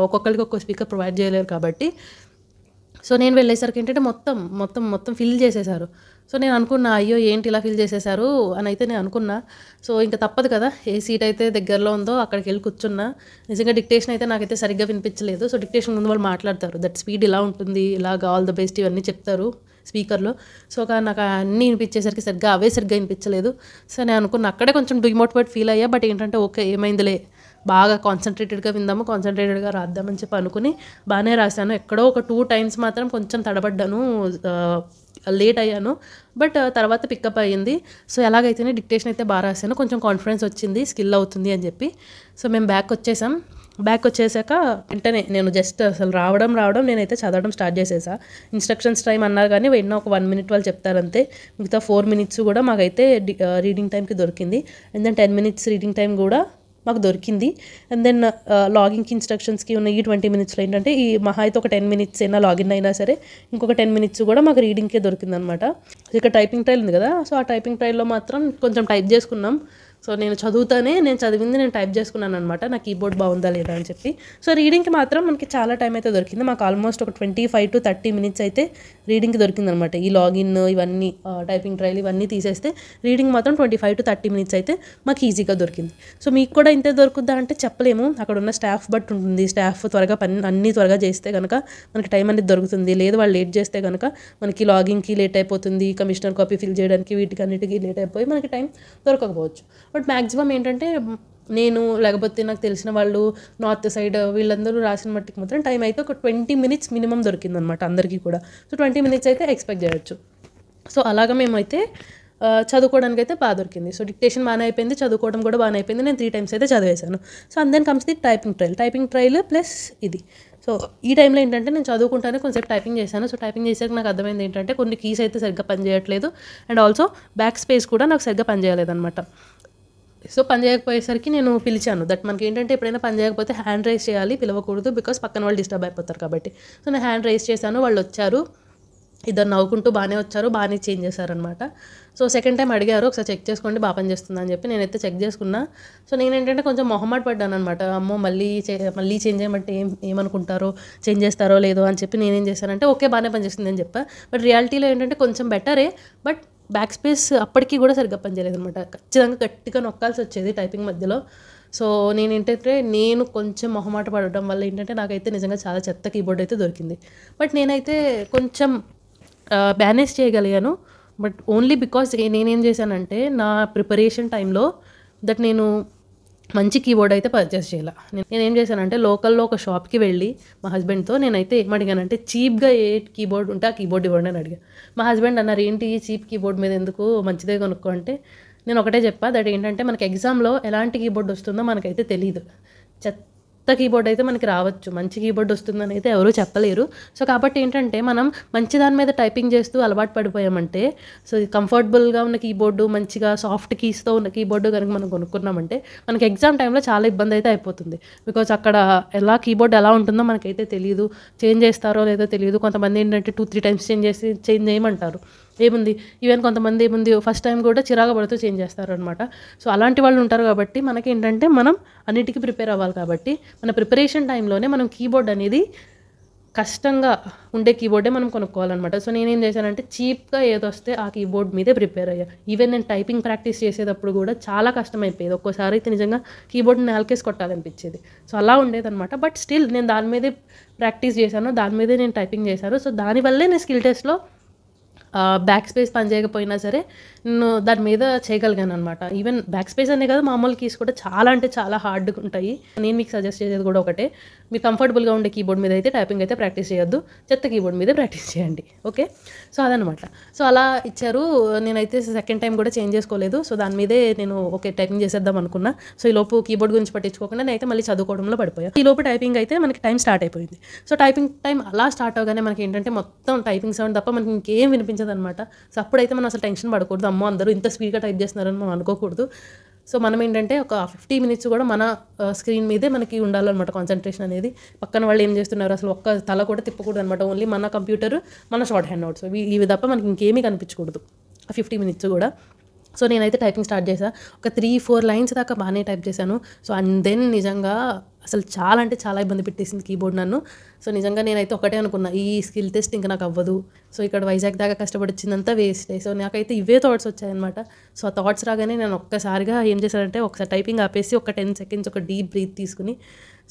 ఒక్కొక్కరికి ఒక్కొక్క స్పీకర్ ప్రొవైడ్ చేయలేరు కాబట్టి సో నేను వెళ్ళేసరికి ఏంటంటే మొత్తం మొత్తం మొత్తం ఫిల్ చేసేసారు సో నేను అనుకున్నా అయ్యో ఏంటి ఇలా ఫిల్ చేసేశారు అని అయితే నేను అనుకున్నా సో ఇంకా తప్పదు కదా ఏ సీట్ అయితే దగ్గరలో ఉందో అక్కడికి వెళ్ళి కూర్చున్నా నిజంగా డిక్టేషన్ అయితే నాకైతే సరిగ్గా వినిపించలేదు సో డిక్టేషన్ ముందు వాళ్ళు మాట్లాడతారు దట్ స్పీడ్ ఇలా ఉంటుంది ఇలా ఆల్ ద బెస్ట్ ఇవన్నీ చెప్తారు స్పీకర్లో సో ఒక నాకు అన్నీ వినిపించేసరికి సరిగ్గా అవే సరిగ్గా వినిపించలేదు సో నేను అనుకున్నా అక్కడే కొంచెం డిమోటివేట్ ఫీల్ అయ్యా బట్ ఏంటంటే ఓకే ఏమైందిలే బాగా కాన్సన్ట్రేటెడ్గా విందాము కాన్సన్ట్రేటెడ్గా రాద్దామని చెప్పి అనుకుని బాగానే రాశాను ఎక్కడో ఒక టూ టైమ్స్ మాత్రం కొంచెం తడబడ్డాను లేట్ అయ్యాను బట్ తర్వాత పికప్ అయ్యింది సో ఎలాగైతేనే డిక్టేషన్ అయితే బాగా రాశాను కొంచెం కాన్ఫిడెన్స్ వచ్చింది స్కిల్ అవుతుంది అని చెప్పి సో మేము బ్యాక్ వచ్చేసాం బ్యాక్ వచ్చేసాక వెంటనే నేను జస్ట్ అసలు రావడం రావడం నేనైతే చదవడం స్టార్ట్ చేసేసా ఇన్స్ట్రక్షన్స్ టైం అన్నారు కానీ వెన్న ఒక వన్ మినిట్ వాళ్ళు చెప్తారంతే మిగతా ఫోర్ మినిట్స్ కూడా మాకైతే రీడింగ్ టైంకి దొరికింది and then ten minutes reading time కూడా మాకు దొరికింది అండ్ దెన్ లాగింగ్కి ఇన్స్ట్రక్షన్స్కి ఉన్న ఈ ట్వంటీ మినిట్స్లో ఏంటంటే ఈ మహా అయితే ఒక టెన్ మినిట్స్ అయినా లాగిన్ అయినా సరే ఇంకొక టెన్ మినిట్స్ కూడా మాకు రీడింగ్కే దొరికిందనమాట ఇక టైపింగ్ ట్రైల్ ఉంది కదా సో ఆ టైపింగ్ ట్రైల్లో మాత్రం కొంచెం టైప్ చేసుకున్నాం సో నేను చదువుతానే నేను చదివింది నేను టైప్ చేసుకున్నాను అనమాట నా కీబోర్డ్ బాగుందా లేదా అని చెప్పి సో రీడింగ్కి మాత్రం మనకి చాలా టైం అయితే దొరికింది మాకు ఆల్మోస్ట్ ఒక twenty five to thirty minutes అయితే రీడింగ్కి దొరికింది అనమాట ఈ లాగిన్ ఇవన్నీ టైపింగ్ ట్రయల్ ఇవన్నీ తీసేస్తే రీడింగ్ మాత్రం twenty five to thirty minutes అయితే మాకు ఈజీగా దొరికింది సో మీకు కూడా ఇంతే దొరుకుద్దా అంటే చెప్పలేము అక్కడ ఉన్న స్టాఫ్ బట్టి ఉంటుంది స్టాఫ్ త్వరగా పని అన్నీ త్వరగా చేస్తే కనుక మనకి టైం అనేది దొరుకుతుంది లేదు వాళ్ళు లేట్ చేస్తే కనుక మనకి లాగింగ్కి లేట్ అయిపోతుంది కమిషనర్ కాపీ ఫిల్ చేయడానికి వీటికి అన్నిటికీ లేట్ అయిపోయి మనకి టైం దొరకకపోవచ్చు బట్ మ్యాక్సిమం ఏంటంటే నేను లేకపోతే నాకు తెలిసిన వాళ్ళు నార్త్ సైడ్ వీళ్ళందరూ రాసిన మట్టికి మాత్రం టైం అయితే ఒక ట్వంటీ మినిట్స్ మినిమం అనమాట అందరికీ కూడా సో ట్వంటీ మినిట్స్ అయితే ఎక్స్పెక్ట్ చేయొచ్చు సో అలాగ మేమైతే చదువుకోవడానికి అయితే బాగా దొరికింది సో డిక్టేషన్ బాగానే అయిపోయింది చదువుకోవడం కూడా బాగానే అయిపోయింది నేను త్రీ టైమ్స్ అయితే చదివేశాను so and comes the typing trial typing trial plus ఇది సో ఈ టైంలో ఏంటంటే నేను చదువుకుంటానే కొంచెం టైపింగ్ చేశాను సో టైపింగ్ చేసాక నాకు అర్థమైంది ఏంటంటే కొన్ని కీస్ అయితే సరిగ్గా పనిచేయట్లేదు అండ్ ఆల్సో బ్యాక్ స్పేస్ కూడా నాకు సరిగ్గా అనమాట సో పని చేయకపోయేసరికి నేను పిలిచాను దట్ మనకి ఏంటంటే ఎప్పుడైనా పని చేయకపోతే హ్యాండ్ రైస్ చేయాలి పిలవకూడదు బికాస్ పక్కన వాళ్ళు డిస్టర్బ్ అయిపోతారు కాబట్టి సో నేను హ్యాండ్ రైస్ చేశాను వాళ్ళు వచ్చారు ఇద్దరు నవ్వుకుంటూ బాగానే వచ్చారు బాగానే చేంజ్ చేశారనమాట సో సెకండ్ టైం అడిగారు ఒకసారి చెక్ చేసుకోండి బాగా పని చేస్తుంది అని చెప్పి నేనైతే చెక్ చేసుకున్నా సో నేను ఏంటంటే కొంచెం మొహమాట పడ్డాను అనమాట అమ్మో మళ్ళీ మళ్ళీ చేంజ్ చేయమంటే ఏం ఏమనుకుంటారో చేంజ్ చేస్తారో లేదో అని చెప్పి నేనేం చేశానంటే ఓకే బాగానే పనిచేస్తుంది అని చెప్పా బట్ రియాలిటీలో ఏంటంటే కొంచెం బెటరే బట్ బ్యాక్ స్పేస్ అప్పటికి కూడా సరిగ్గా పనిచేయలేదు అనమాట ఖచ్చితంగా గట్టిగా నొక్కాల్సి వచ్చేది టైపింగ్ మధ్యలో సో నేను ఏంటంటే నేను కొంచెం మొహమాట పడటం వల్ల ఏంటంటే నాకైతే నిజంగా చాలా చెత్త కీబోర్డ్ అయితే దొరికింది బట్ నేనైతే కొంచెం మేనేజ్ చేయగలిగాను బట్ ఓన్లీ బికాస్ నేనేం చేశానంటే నా ప్రిపరేషన్ టైంలో దట్ నేను మంచి కీబోర్డ్ అయితే పర్చేస్ చేయాలి నేను ఏం చేశానంటే లోకల్లో ఒక షాప్కి వెళ్ళి మా హస్బెండ్తో నేనైతే ఏమడిగానంటే చీప్గా ఏ కీబోర్డ్ ఉంటే ఆ కీబోర్డ్ ఇవ్వండి అని అడిగా మా హస్బెండ్ అన్నారు ఏంటి చీప్ కీబోర్డ్ మీద ఎందుకు మంచిదే కొనుక్కో అంటే నేను ఒకటే చెప్పా దట్ ఏంటంటే మనకి ఎగ్జామ్లో ఎలాంటి కీబోర్డ్ వస్తుందో మనకైతే తెలియదు చెత్త కొత్త కీబోర్డ్ అయితే మనకి రావచ్చు మంచి కీబోర్డ్ వస్తుందని అయితే ఎవరూ చెప్పలేరు సో కాబట్టి ఏంటంటే మనం మంచి దాని మీద టైపింగ్ చేస్తూ అలవాటు పడిపోయామంటే సో కంఫర్టబుల్గా ఉన్న కీబోర్డు మంచిగా సాఫ్ట్ కీస్తో ఉన్న కీబోర్డు కనుక మనం కొనుక్కున్నామంటే మనకి ఎగ్జామ్ టైంలో చాలా ఇబ్బంది అయితే అయిపోతుంది బికాజ్ అక్కడ ఎలా కీబోర్డ్ ఎలా ఉంటుందో మనకైతే తెలియదు చేంజ్ చేస్తారో లేదో తెలియదు కొంతమంది ఏంటంటే టూ త్రీ టైమ్స్ చేంజ్ చేసి చేంజ్ చేయమంటారు ఏముంది ఈవెన్ కొంతమంది ఏముంది ఫస్ట్ టైం కూడా చిరాగా పడుతూ చేంజ్ చేస్తారు అనమాట సో అలాంటి వాళ్ళు ఉంటారు కాబట్టి మనకి ఏంటంటే మనం అన్నిటికీ ప్రిపేర్ అవ్వాలి కాబట్టి మన ప్రిపరేషన్ టైంలోనే మనం కీబోర్డ్ అనేది కష్టంగా ఉండే కీబోర్డే మనం కొనుక్కోవాలన్నమాట సో నేనేం చేశానంటే చీప్గా ఏదో వస్తే ఆ కీబోర్డ్ మీదే ప్రిపేర్ అయ్యా ఈవెన్ నేను టైపింగ్ ప్రాక్టీస్ చేసేటప్పుడు కూడా చాలా కష్టమైపోయేది ఒక్కోసారి అయితే నిజంగా కీబోర్డ్ నేలకేసి కొట్టాలనిపించేది సో అలా ఉండేదన్నమాట బట్ స్టిల్ నేను దాని మీదే ప్రాక్టీస్ చేశాను దాని మీదే నేను టైపింగ్ చేశాను సో దానివల్లే నేను స్కిల్ టెస్ట్లో బ్యాక్ స్పేస్ పని చేయకపోయినా సరే నేను దాని మీద చేయగలిగాను అనమాట ఈవెన్ బ్యాక్ స్పేస్ అనే కదా మామూలు కీస్ కూడా చాలా అంటే చాలా హార్డ్గా ఉంటాయి నేను మీకు సజెస్ట్ చేసేది కూడా ఒకటే మీరు కంఫర్టబుల్గా ఉండే కీబోర్డ్ మీద అయితే టైపింగ్ అయితే ప్రాక్టీస్ చేయొద్దు చెత్త కీబోర్డ్ మీద ప్రాక్టీస్ చేయండి ఓకే సో అదనమాట సో అలా ఇచ్చారు నేనైతే సెకండ్ టైం కూడా చేంజ్ చేసుకోలేదు సో దాని మీదే నేను ఓకే టైపింగ్ చేసేద్దాం అనుకున్నా సో ఈ లోపు కీబోర్డ్ గురించి పట్టించుకోకుండా నేనైతే మళ్ళీ చదువుకోవడంలో పడిపోయా ఈ లోపు టైపింగ్ అయితే మనకి టైం స్టార్ట్ అయిపోయింది సో టైపింగ్ టైం అలా స్టార్ట్ అవగానే మనకి ఏంటంటే మొత్తం టైపింగ్ సౌండ్ తప్ప మనకి ఇంకేం వినిపించింది అనమాట సో అప్పుడైతే మనం అసలు టెన్షన్ పడకూడదు అమ్మ అందరూ ఇంత స్పీడ్గా టైప్ చేస్తున్నారని మనం అనుకోకూడదు సో మనం ఏంటంటే ఒక ఫిఫ్టీ మినిట్స్ కూడా మన స్క్రీన్ మీదే మనకి ఉండాలన్నమాట కాన్సన్ట్రేషన్ అనేది పక్కన వాళ్ళు ఏం చేస్తున్నారు అసలు ఒక్క తల కూడా తిప్పకూడదు అనమాట ఓన్లీ మన కంప్యూటర్ మన షార్ట్ హ్యాండ్ నోట్స్ ఇవి తప్ప మనకి ఇంకేమీ కనిపించకూడదు ఫిఫ్టీ మినిట్స్ కూడా సో నేనైతే టైపింగ్ స్టార్ట్ చేశాను ఒక త్రీ ఫోర్ లైన్స్ దాకా బాగానే టైప్ చేశాను సో అండ్ దెన్ నిజంగా అసలు చాలా అంటే చాలా ఇబ్బంది పెట్టేసింది కీబోర్డ్ నన్ను సో నిజంగా నేనైతే ఒకటే అనుకున్నా ఈ స్కిల్ టెస్ట్ ఇంకా నాకు అవ్వదు సో ఇక్కడ వైజాగ్ దాకా కష్టపడి వచ్చిందంతా వేస్ట్ సో నాకైతే ఇవే థాట్స్ వచ్చాయన్నమాట సో ఆ థాట్స్ రాగానే నేను ఒక్కసారిగా ఏం చేశానంటే ఒకసారి టైపింగ్ ఆపేసి ఒక టెన్ సెకండ్స్ ఒక డీప్ బ్రీత్ తీసుకుని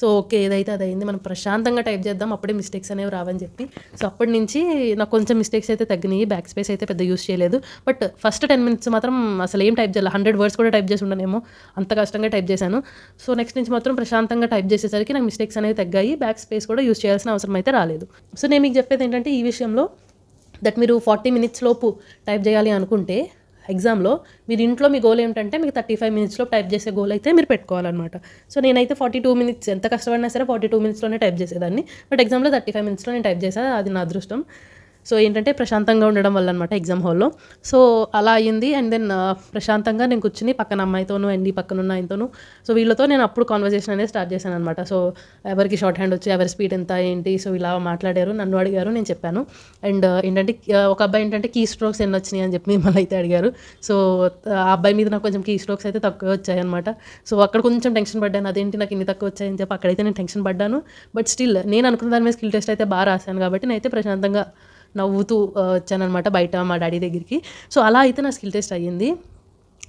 సో ఓకే ఏదైతే అది అయింది మనం ప్రశాంతంగా టైప్ చేద్దాం అప్పుడే మిస్టేక్స్ అనేవి రావని చెప్పి సో అప్పటి నుంచి నాకు కొంచెం మిస్టేక్స్ అయితే తగ్గినాయి బ్యాక్ స్పేస్ అయితే పెద్ద యూస్ చేయలేదు బట్ ఫస్ట్ టెన్ మినిట్స్ మాత్రం అసలు ఏం టైప్ చేయాలి హండ్రెడ్ వర్డ్స్ కూడా టైప్ చేసి ఉండనేమో అంత కష్టంగా టైప్ చేశాను సో నెక్స్ట్ నుంచి మాత్రం ప్రశాంతంగా టైప్ చేసేసరికి నాకు మిస్టేక్స్ అనేవి తగ్గాయి బ్యాక్ స్పేస్ కూడా యూస్ చేయాల్సిన అవసరం అయితే రాలేదు సో నేను మీకు చెప్పేది ఏంటంటే ఈ విషయంలో దట్ మీరు ఫార్టీ మినిట్స్ లోపు టైప్ చేయాలి అనుకుంటే ఎగ్జామ్లో మీరు ఇంట్లో మీ గోల్ ఏంటంటే మీకు థర్టీ ఫైవ్ మినిట్స్లో టైప్ చేసే గోల్ అయితే మీరు పెట్టుకోవాలన్నమాట సో నేనైతే ఫార్టీ టూ మినిట్స్ ఎంత కష్టపడినా సరే ఫార్టీ టూ మినిట్స్లోనే టైప్ చేసేదాన్ని బట్ ఎగ్జామ్లో థర్టీ ఫైవ్ మినిట్స్లో నేను టైప్ చేసా అది నా అదృష్టం సో ఏంటంటే ప్రశాంతంగా ఉండడం వల్ల అనమాట ఎగ్జామ్ హాల్లో సో అలా అయ్యింది అండ్ దెన్ ప్రశాంతంగా నేను కూర్చుని పక్కన అమ్మాయితోనూ అండ్ పక్కనున్న ఆయనతోనూ సో వీళ్ళతో నేను అప్పుడు కాన్వర్జేషన్ అనేది స్టార్ట్ చేశాను అనమాట సో ఎవరికి షార్ట్ హ్యాండ్ వచ్చి ఎవరి స్పీడ్ ఎంత ఏంటి సో ఇలా మాట్లాడారు నన్ను అడిగారు నేను చెప్పాను అండ్ ఏంటంటే ఒక అబ్బాయి ఏంటంటే కీ స్ట్రోక్స్ ఎన్ని వచ్చినాయి అని చెప్పి మిమ్మల్ని అయితే అడిగారు సో ఆ అబ్బాయి మీద నాకు కొంచెం కీ స్ట్రోక్స్ అయితే తక్కువ వచ్చాయన్నమాట సో అక్కడ కొంచెం టెన్షన్ పడ్డాను అదేంటి నాకు ఇన్ని తక్కువ వచ్చాయని చెప్పి అక్కడైతే నేను టెన్షన్ పడ్డాను బట్ స్టిల్ నేను అనుకున్న దాని మీద స్కిల్ టెస్ట్ అయితే బాగా రాశాను కాబట్టి నేను అయితే ప్రశాంతంగా నవ్వుతూ వచ్చానమాట బయట మా డాడీ దగ్గరికి సో అలా అయితే నా స్కిల్ టెస్ట్ అయ్యింది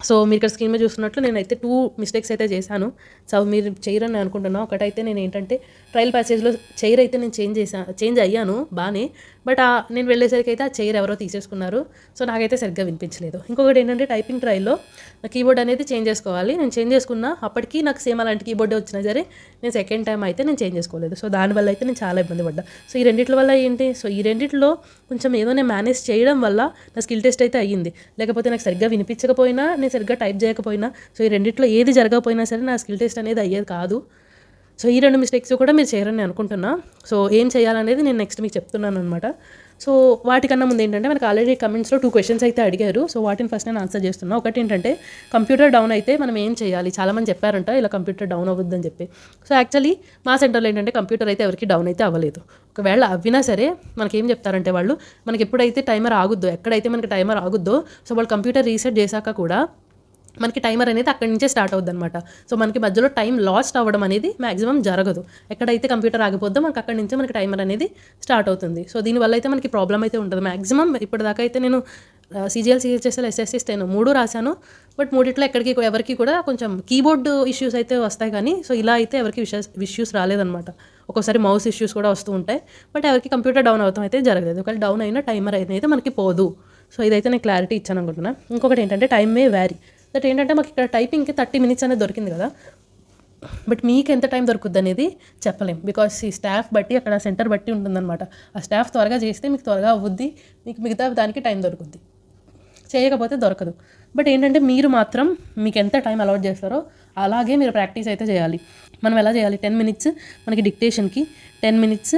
సో మీరు ఇక్కడ స్క్రీన్ మీద చూస్తున్నట్లు నేనైతే టూ మిస్టేక్స్ అయితే చేశాను సో మీరు చేయరని అనుకుంటున్నాను ఒకటైతే నేను ఏంటంటే ట్రయల్ ప్యాసేజ్లో చైర్ అయితే నేను చేంజ్ చేసాను చేంజ్ అయ్యాను బాగానే బట్ నేను వెళ్ళేసరికి అయితే ఆ చైర్ ఎవరో తీసేసుకున్నారు సో నాకైతే సరిగ్గా వినిపించలేదు ఇంకొకటి ఏంటంటే టైపింగ్ ట్రయల్లో నా కీబోర్డ్ అనేది చేంజ్ చేసుకోవాలి నేను చేంజ్ చేసుకున్నా అప్పటికీ నాకు సేమ్ అలాంటి కీబోర్డే వచ్చినా సరే నేను సెకండ్ టైం అయితే నేను చేంజ్ చేసుకోలేదు సో దానివల్ల అయితే నేను చాలా ఇబ్బంది పడ్డా సో ఈ రెండిట్ల వల్ల ఏంటి సో ఈ రెండిట్లో కొంచెం ఏదో నేను మేనేజ్ చేయడం వల్ల నా స్కిల్ టెస్ట్ అయితే అయ్యింది లేకపోతే నాకు సరిగ్గా వినిపించకపోయినా నేను సరిగ్గా టైప్ చేయకపోయినా సో ఈ రెండిట్లో ఏది జరగకపోయినా సరే నా స్కిల్ టెస్ట్ అనేది అయ్యేది కాదు సో ఈ రెండు మిస్టేక్స్ కూడా మీరు చేయరని అనుకుంటున్నా సో ఏం చేయాలనేది నేను నెక్స్ట్ మీకు చెప్తున్నాను అనమాట సో వాటికన్నా ముందు ఏంటంటే మనకు ఆల్రెడీ కమెంట్స్లో టూ క్వశ్చన్స్ అయితే అడిగారు సో వాటిని ఫస్ట్ నేను ఆన్సర్ చేస్తున్నా ఒకటి ఏంటంటే కంప్యూటర్ డౌన్ అయితే మనం ఏం చేయాలి చాలామంది చెప్పారంట ఇలా కంప్యూటర్ డౌన్ అవ్వద్దని చెప్పి సో యాక్చువల్లీ మా సెంటర్లో ఏంటంటే కంప్యూటర్ అయితే ఎవరికి డౌన్ అయితే అవ్వలేదు ఒకవేళ అవ్వినా సరే మనకి ఏం చెప్తారంటే వాళ్ళు మనకి ఎప్పుడైతే టైమర్ ఆగుద్దో ఎక్కడైతే మనకి టైమర్ ఆగుద్దో సో వాళ్ళు కంప్యూటర్ రీసెట్ చేశాక కూడా మనకి టైమర్ అనేది అక్కడి నుంచే స్టార్ట్ అవుద్ది అనమాట సో మనకి మధ్యలో టైం లాస్ట్ అవ్వడం అనేది మాక్సిమం జరగదు ఎక్కడైతే కంప్యూటర్ ఆగిపోద్దో మనకి అక్కడి నుంచే మనకి టైమర్ అనేది స్టార్ట్ అవుతుంది సో దీనివల్ల అయితే మనకి ప్రాబ్లం అయితే ఉంటుంది మాక్సిమం ఇప్పటిదాకా అయితే నేను సీజీఎల్ సీహెచ్ఎస్ఎల్ ఎస్ఎస్సీస్ నేను మూడు రాశాను బట్ మూడిట్లో ఎక్కడికి ఎవరికి కూడా కొంచెం కీబోర్డ్ ఇష్యూస్ అయితే వస్తాయి కానీ సో ఇలా అయితే ఎవరికి ఇష్యూస్ ఇష్యూస్ రాలేదనమాట ఒక్కోసారి మౌస్ ఇష్యూస్ కూడా వస్తూ ఉంటాయి బట్ ఎవరికి కంప్యూటర్ డౌన్ అవుతాం అయితే జరగలేదు ఒకవేళ డౌన్ అయినా టైమర్ అయితే మనకి పోదు సో ఇదైతే నేను క్లారిటీ ఇచ్చాను అనుకుంటున్నాను ఇంకొకటి ఏంటంటే టైమే వ్యారీ దట్ ఏంటంటే మాకు ఇక్కడ టైపింగ్కి థర్టీ మినిట్స్ అనేది దొరికింది కదా బట్ మీకు ఎంత టైం దొరుకుద్ది అనేది చెప్పలేం బికాస్ ఈ స్టాఫ్ బట్టి అక్కడ సెంటర్ బట్టి ఉంటుందన్నమాట ఆ స్టాఫ్ త్వరగా చేస్తే మీకు త్వరగా అవుద్ది మీకు మిగతా దానికి టైం దొరుకుద్ది చేయకపోతే దొరకదు బట్ ఏంటంటే మీరు మాత్రం మీకు ఎంత టైం అలవాట్ చేస్తారో అలాగే మీరు ప్రాక్టీస్ అయితే చేయాలి మనం ఎలా చేయాలి టెన్ మినిట్స్ మనకి డిక్టేషన్కి టెన్ మినిట్స్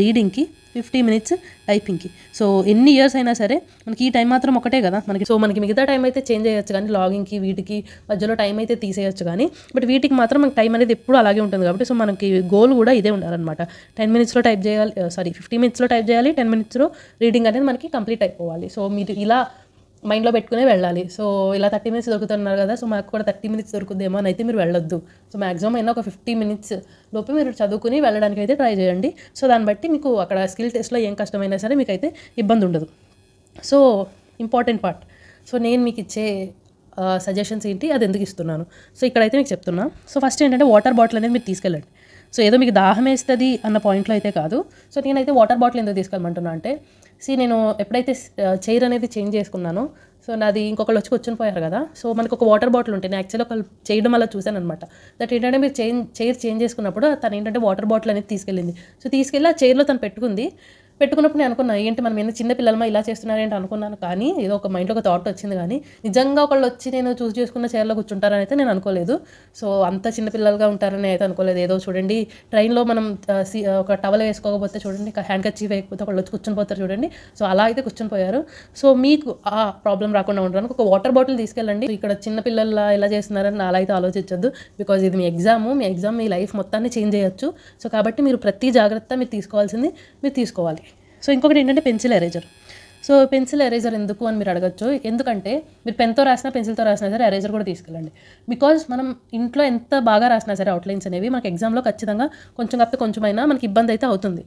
రీడింగ్కి ఫిఫ్టీ మినిట్స్ టైపింగ్కి సో ఎన్ని ఇయర్స్ అయినా సరే మనకి ఈ టైం మాత్రం ఒకటే కదా మనకి సో మనకి మిగతా టైం అయితే చేంజ్ చేయొచ్చు కానీ లాగింగ్కి వీటికి మధ్యలో టైం అయితే తీసేయచ్చు కానీ బట్ వీటికి మాత్రం మనకి టైం అనేది ఎప్పుడు అలాగే ఉంటుంది కాబట్టి సో మనకి గోల్ కూడా ఇదే ఉండాలన్నమాట టెన్ మినిట్స్లో టైప్ చేయాలి సారీ ఫిఫ్టీ మినిట్స్లో టైప్ చేయాలి టెన్ మినిట్స్లో రీడింగ్ అనేది మనకి కంప్లీట్ అయిపోవాలి సో మీరు ఇలా మైండ్లో పెట్టుకునే వెళ్ళాలి సో ఇలా థర్టీ మినిట్స్ దొరుకుతున్నారు కదా సో మాకు కూడా థర్టీ మినిట్స్ దొరుకుతుందేమో అని అయితే మీరు వెళ్ళొద్దు సో మాక్సిమం అయినా ఒక ఫిఫ్టీ మినిట్స్ లోపు మీరు చదువుకుని వెళ్ళడానికి అయితే ట్రై చేయండి సో దాన్ని బట్టి మీకు అక్కడ స్కిల్ టెస్ట్లో ఏం కష్టమైనా సరే మీకు అయితే ఇబ్బంది ఉండదు సో ఇంపార్టెంట్ పార్ట్ సో నేను మీకు ఇచ్చే సజెషన్స్ ఏంటి అది ఎందుకు ఇస్తున్నాను సో ఇక్కడైతే మీకు చెప్తున్నా సో ఫస్ట్ ఏంటంటే వాటర్ బాటిల్ అనేది మీరు తీసుకెళ్ళండి సో ఏదో మీకు దాహం వేస్తుంది అన్న పాయింట్లో అయితే కాదు సో నేనైతే వాటర్ బాటిల్ ఎందుకు తీసుకెళ్ళమంటున్నా అంటే సి నేను ఎప్పుడైతే చైర్ అనేది చేంజ్ చేసుకున్నానో సో నాది ఇంకొకళ్ళు వచ్చి కూర్చొని పోయారు కదా సో మనకు ఒక వాటర్ బాటిల్ ఉంటుంది నేను యాక్చువల్గా ఒకళ్ళు చేయడం అలా చూశాను అనమాట దట్ ఏంటంటే మీరు చేంజ్ చైర్ చేంజ్ చేసుకున్నప్పుడు తను ఏంటంటే వాటర్ బాటిల్ అనేది తీసుకెళ్ళింది సో తీసుకెళ్ళి ఆ చైర్లో తను పెట్టుకుంది పెట్టుకున్నప్పుడు నేను అనుకున్నా ఏంటి మనం ఏదైనా చిన్న పిల్లలమా ఇలా ఏంటి అనుకున్నాను కానీ ఏదో ఒక మైండ్లో ఒక థాట్ వచ్చింది కానీ నిజంగా ఒకళ్ళు వచ్చి నేను చూస్ చేసుకున్న చీరలో కూర్చుంటారని అయితే నేను అనుకోలేదు సో అంత చిన్నపిల్లలుగా ఉంటారని అయితే అనుకోలేదు ఏదో చూడండి ట్రైన్లో మనం ఒక టవల్ వేసుకోకపోతే చూడండి హ్యాండ్ కర్చీఫ్ వేయకపోతే ఒకళ్ళు వచ్చి కూర్చొని పోతారు చూడండి సో అలా అయితే కూర్చొని పోయారు సో మీకు ఆ ప్రాబ్లం రాకుండా ఉండడానికి ఒక వాటర్ బాటిల్ తీసుకెళ్ళండి ఇక్కడ చిన్నపిల్లల ఇలా చేస్తున్నారని అలా అయితే ఆలోచించొద్దు బికాజ్ ఇది మీ ఎగ్జామ్ మీ ఎగ్జామ్ మీ లైఫ్ మొత్తాన్ని చేంజ్ చేయొచ్చు సో కాబట్టి మీరు ప్రతి జాగ్రత్త మీరు తీసుకోవాల్సింది మీరు తీసుకోవాలి సో ఇంకొకటి ఏంటంటే pencil eraser so pencil eraser ఎందుకు అని మీరు అడగచ్చు ఎందుకంటే మీరు పెన్తో రాసినా పెన్సిల్తో రాసినా సరే ఎరేజర్ కూడా తీసుకెళ్ళండి బికాజ్ మనం ఇంట్లో ఎంత బాగా రాసినా సరే అవుట్లైన్స్ అనేవి మనకి ఎగ్జామ్లో ఖచ్చితంగా కొంచెం కాకపోతే కొంచెమైనా మనకి ఇబ్బంది అయితే అవుతుంది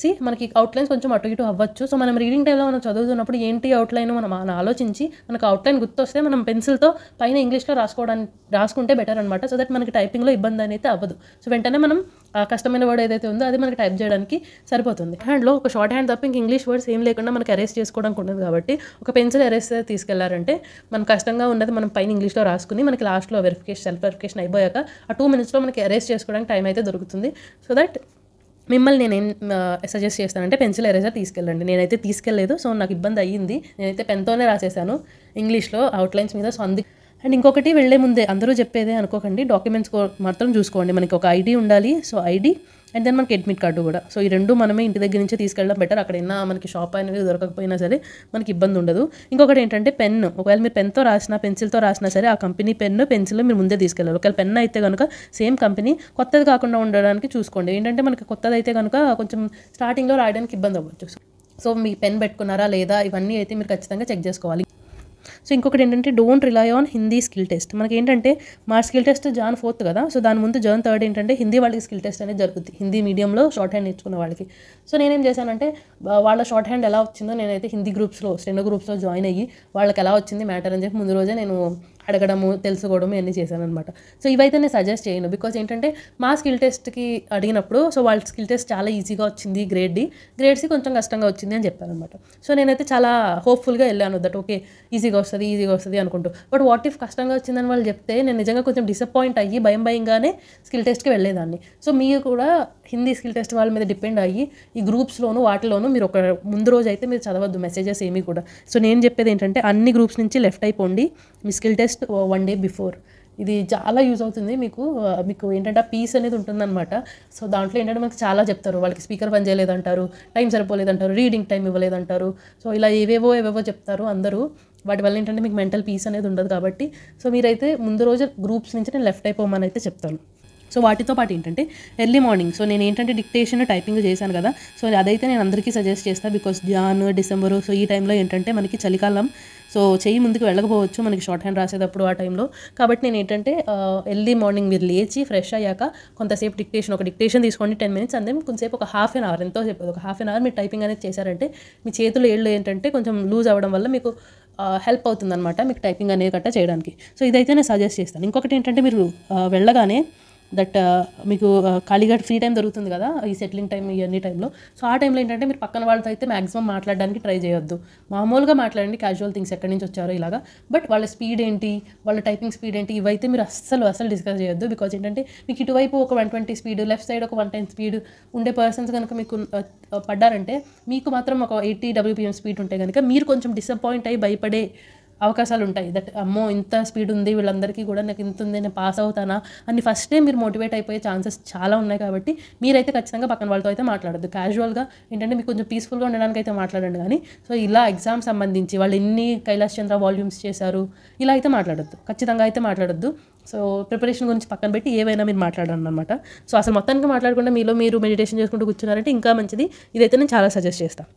సి మనకి అవుట్లైన్స్ కొంచెం అటు ఇటు అవ్వచ్చు సో మనం రీడింగ్ టైంలో మనం చదువుతున్నప్పుడు ఏంటి అవుట్లైన్ మనం మన ఆలోచించి మనకు అవుట్లైన్ గుర్తొస్తే మనం పెన్సిల్తో పైన ఇంగ్లీష్లో రాసుకోవడానికి రాసుకుంటే బెటర్ అనమాట సో దట్ మనకి టైపింగ్లో ఇబ్బంది అనేది అవ్వదు సో వెంటనే మనం ఆ కష్టమైన వర్డ్ ఏదైతే ఉందో అది మనకి టైప్ చేయడానికి సరిపోతుంది హ్యాండ్లో ఒక షార్ట్ హ్యాండ్ తప్ప ఇంక ఇంగ్లీష్ వర్డ్స్ ఏం లేకుండా మనకి అరేస్ చేసుకోవడానికి ఉండదు కాబట్టి ఒక పెన్సిల్ అరేస్ తీసుకెళ్లారంటే మనం కష్టంగా ఉన్నది మనం పైన ఇంగ్లీష్లో రాసుకుని మనకి లాస్ట్లో వెరిఫికేషన్ సెల్ఫ్ వెరిఫికేషన్ అయిపోయాక ఆ టూ మినిట్స్లో మనకి అరేస్ చేసుకోవడానికి టైం అయితే దొరుకుతుంది సో దట్ మిమ్మల్ని నేను ఏం సజెస్ట్ చేస్తానంటే పెన్సిల్ ఎరేజర్ తీసుకెళ్ళండి నేనైతే తీసుకెళ్ళలేదు సో నాకు ఇబ్బంది అయ్యింది నేనైతే పెన్తోనే రాసేసాను ఇంగ్లీష్లో అవుట్లైన్స్ మీద సో అందుకే అండ్ ఇంకొకటి వెళ్లే ముందే అందరూ చెప్పేదే అనుకోకండి డాక్యుమెంట్స్ మాత్రం చూసుకోండి మనకి ఒక ఐడి ఉండాలి సో ఐడి అండ్ దెన్ మనకి అడ్మిట్ కార్డు కూడా సో ఈ రెండు మనమే ఇంటి దగ్గర నుంచే తీసుకెళ్ళడం బెటర్ అక్కడైనా మనకి షాప్ అనేది దొరకకపోయినా సరే మనకి ఇబ్బంది ఉండదు ఇంకొకటి ఏంటంటే పెన్ ఒకవేళ మీరు పెన్తో రాసినా పెన్సిల్తో రాసినా సరే ఆ కంపెనీ పెన్ పెన్సిల్ మీరు ముందే తీసుకెళ్ళాలి ఒకవేళ పెన్ అయితే కనుక సేమ్ కంపెనీ కొత్తది కాకుండా ఉండడానికి చూసుకోండి ఏంటంటే మనకి కొత్తది అయితే కనుక కొంచెం స్టార్టింగ్లో రాయడానికి ఇబ్బంది అవ్వచ్చు సో మీ పెన్ పెట్టుకున్నారా లేదా ఇవన్నీ అయితే మీరు ఖచ్చితంగా చెక్ చేసుకోవాలి సో ఇంకొకటి ఏంటంటే don't rely on Hindi skill test మనకి ఏంటంటే మా స్కిల్ టెస్ట్ జాన్ ఫోర్త్ కదా సో దాని ముందు జాన్ థర్డ్ ఏంటంటే హిందీ వాళ్ళకి స్కిల్ టెస్ట్ అనేది జరుగుతుంది హిందీ మీడియంలో షార్ట్ హ్యాండ్ నేర్చుకున్న వాళ్ళకి సో నేనేం చేశానంటే వాళ్ళ షార్ట్ హ్యాండ్ ఎలా వచ్చిందో నేనైతే హిందీ గ్రూప్స్లో స్టెండో గ్రూప్స్లో జాయిన్ అయ్యి వాళ్ళకి ఎలా వచ్చింది మ్యాటర్ అని చెప్పి ముందు రోజే నేను అడగడము తెలుసుకోవడము ఇవన్నీ చేశాను అనమాట సో ఇవైతే నేను సజెస్ట్ చేయను బికాజ్ ఏంటంటే మా స్కిల్ టెస్ట్కి అడిగినప్పుడు సో వాళ్ళ స్కిల్ టెస్ట్ చాలా ఈజీగా వచ్చింది గ్రేడ్ డి గ్రేడ్ సి కొంచెం కష్టంగా వచ్చింది అని అనమాట సో నేనైతే చాలా హోప్ఫుల్గా వెళ్ళాను దట్ ఓకే ఈజీగా వస్తుంది ఈజీగా వస్తుంది అనుకుంటూ బట్ వాట్ ఇఫ్ కష్టంగా వచ్చిందని వాళ్ళు చెప్తే నేను నిజంగా కొంచెం డిసప్పాయింట్ అయ్యి భయం భయంగానే స్కిల్ టెస్ట్కి వెళ్ళేదాన్ని సో మీరు కూడా హిందీ స్కిల్ టెస్ట్ వాళ్ళ మీద డిపెండ్ అయ్యి ఈ గ్రూప్స్లోను వాటిలోనూ మీరు ఒక ముందు రోజు అయితే మీరు చదవద్దు మెసేజెస్ ఏమీ కూడా సో నేను చెప్పేది ఏంటంటే అన్ని గ్రూప్స్ నుంచి లెఫ్ట్ అయిపోండి మీ skill test just one day before ఇది చాలా యూజ్ అవుతుంది మీకు uh, మీకు ఏంటంటే పీస్ అనేది ఉంటుందన్నమాట సో దాంట్లో ఏంటంటే మనకు చాలా చెప్తారు వాళ్ళకి స్పీకర్ పని అంటారు టైం సరిపోలేదంటారు రీడింగ్ టైం ఇవ్వలేదంటారు సో ఇలా ఏవేవో ఏవేవో చెప్తారు అందరూ వాటి వల్ల ఏంటంటే మీకు మెంటల్ పీస్ అనేది ఉండదు కాబట్టి సో మీరైతే ముందు రోజు గ్రూప్స్ నుంచి నేను లెఫ్ట్ అయిపోమని అయితే చెప్తాను సో వాటితో పాటు ఏంటంటే ఎర్లీ మార్నింగ్ సో నేను ఏంటంటే డిక్టేషన్ టైపింగ్ చేశాను కదా సో అదైతే నేను అందరికీ సజెస్ట్ చేస్తాను బికాస్ జాన్ డిసెంబరు సో ఈ టైంలో ఏంటంటే మనకి చలికాలం సో చెయ్యి ముందుకు వెళ్ళకపోవచ్చు మనకి షార్ట్ హ్యాండ్ రాసేటప్పుడు ఆ టైంలో కాబట్టి నేను ఏంటంటే ఎర్లీ మార్నింగ్ మీరు లేచి ఫ్రెష్ అయ్యాక కొంతసేపు డిక్టేషన్ ఒక డిక్టేషన్ తీసుకోండి టెన్ మినిట్స్ అందే కొంతసేపు ఒక హాఫ్ అన్ అవర్ ఎంతో చెప్పదు ఒక హాఫ్ అన్ అవర్ మీరు టైపింగ్ అనేది చేశారంటే మీ చేతులు ఏళ్ళు ఏంటంటే కొంచెం లూజ్ అవ్వడం వల్ల మీకు హెల్ప్ అవుతుందన్నమాట మీకు టైపింగ్ అనేది గట్టా చేయడానికి సో ఇదైతే నేను సజెస్ట్ చేస్తాను ఇంకొకటి ఏంటంటే మీరు వెళ్ళగానే దట్ మీకు ఖాళీగా ఫ్రీ టైం దొరుకుతుంది కదా ఈ సెటిలింగ్ టైం ఇవన్నీ టైంలో సో ఆ టైంలో ఏంటంటే మీరు పక్కన వాళ్ళతో అయితే మాక్సిమం మాట్లాడడానికి ట్రై చేయొద్దు మామూలుగా మాట్లాడండి క్యాజువల్ థింగ్స్ ఎక్కడి నుంచి వచ్చారో ఇలాగా బట్ వాళ్ళ స్పీడ్ ఏంటి వాళ్ళ టైపింగ్ స్పీడ్ ఏంటి ఇవైతే మీరు అస్సలు అసలు డిస్కస్ చేయొద్దు బికాజ్ ఏంటంటే మీకు ఇటువైపు ఒక one twenty speed left side ఒక వన్ టెన్ స్పీడ్ ఉండే పర్సన్స్ కనుక మీకు పడ్డారంటే మీకు మాత్రం ఒక ఎయిటీ డబ్ల్యూపీఎం స్పీడ్ ఉంటే కనుక మీరు కొంచెం డిసప్పాయింట్ అయ్యి భయపడే అవకాశాలు ఉంటాయి దట్ అమ్మో ఇంత స్పీడ్ ఉంది వీళ్ళందరికీ కూడా నాకు ఇంత ఉంది నేను పాస్ అవుతానా అని ఫస్ట్ టైం మీరు మోటివేట్ అయిపోయే ఛాన్సెస్ చాలా ఉన్నాయి కాబట్టి మీరైతే ఖచ్చితంగా పక్కన వాళ్ళతో అయితే మాట్లాడద్దు క్యాజువల్గా ఏంటంటే మీకు కొంచెం పీస్ఫుల్గా ఉండడానికి అయితే మాట్లాడండి కానీ సో ఇలా ఎగ్జామ్ సంబంధించి వాళ్ళు ఎన్ని కైలాస్ చంద్ర వాల్యూమ్స్ చేశారు ఇలా అయితే మాట్లాడద్దు ఖచ్చితంగా అయితే మాట్లాడద్దు సో ప్రిపరేషన్ గురించి పక్కన పెట్టి ఏవైనా మీరు మాట్లాడండి అనమాట సో అసలు మొత్తానికి మాట్లాడకుండా మీలో మీరు మెడిటేషన్ చేసుకుంటూ కూర్చున్నారంటే ఇంకా మంచిది ఇదైతే నేను చాలా సజెస్ట్ చేస్తాను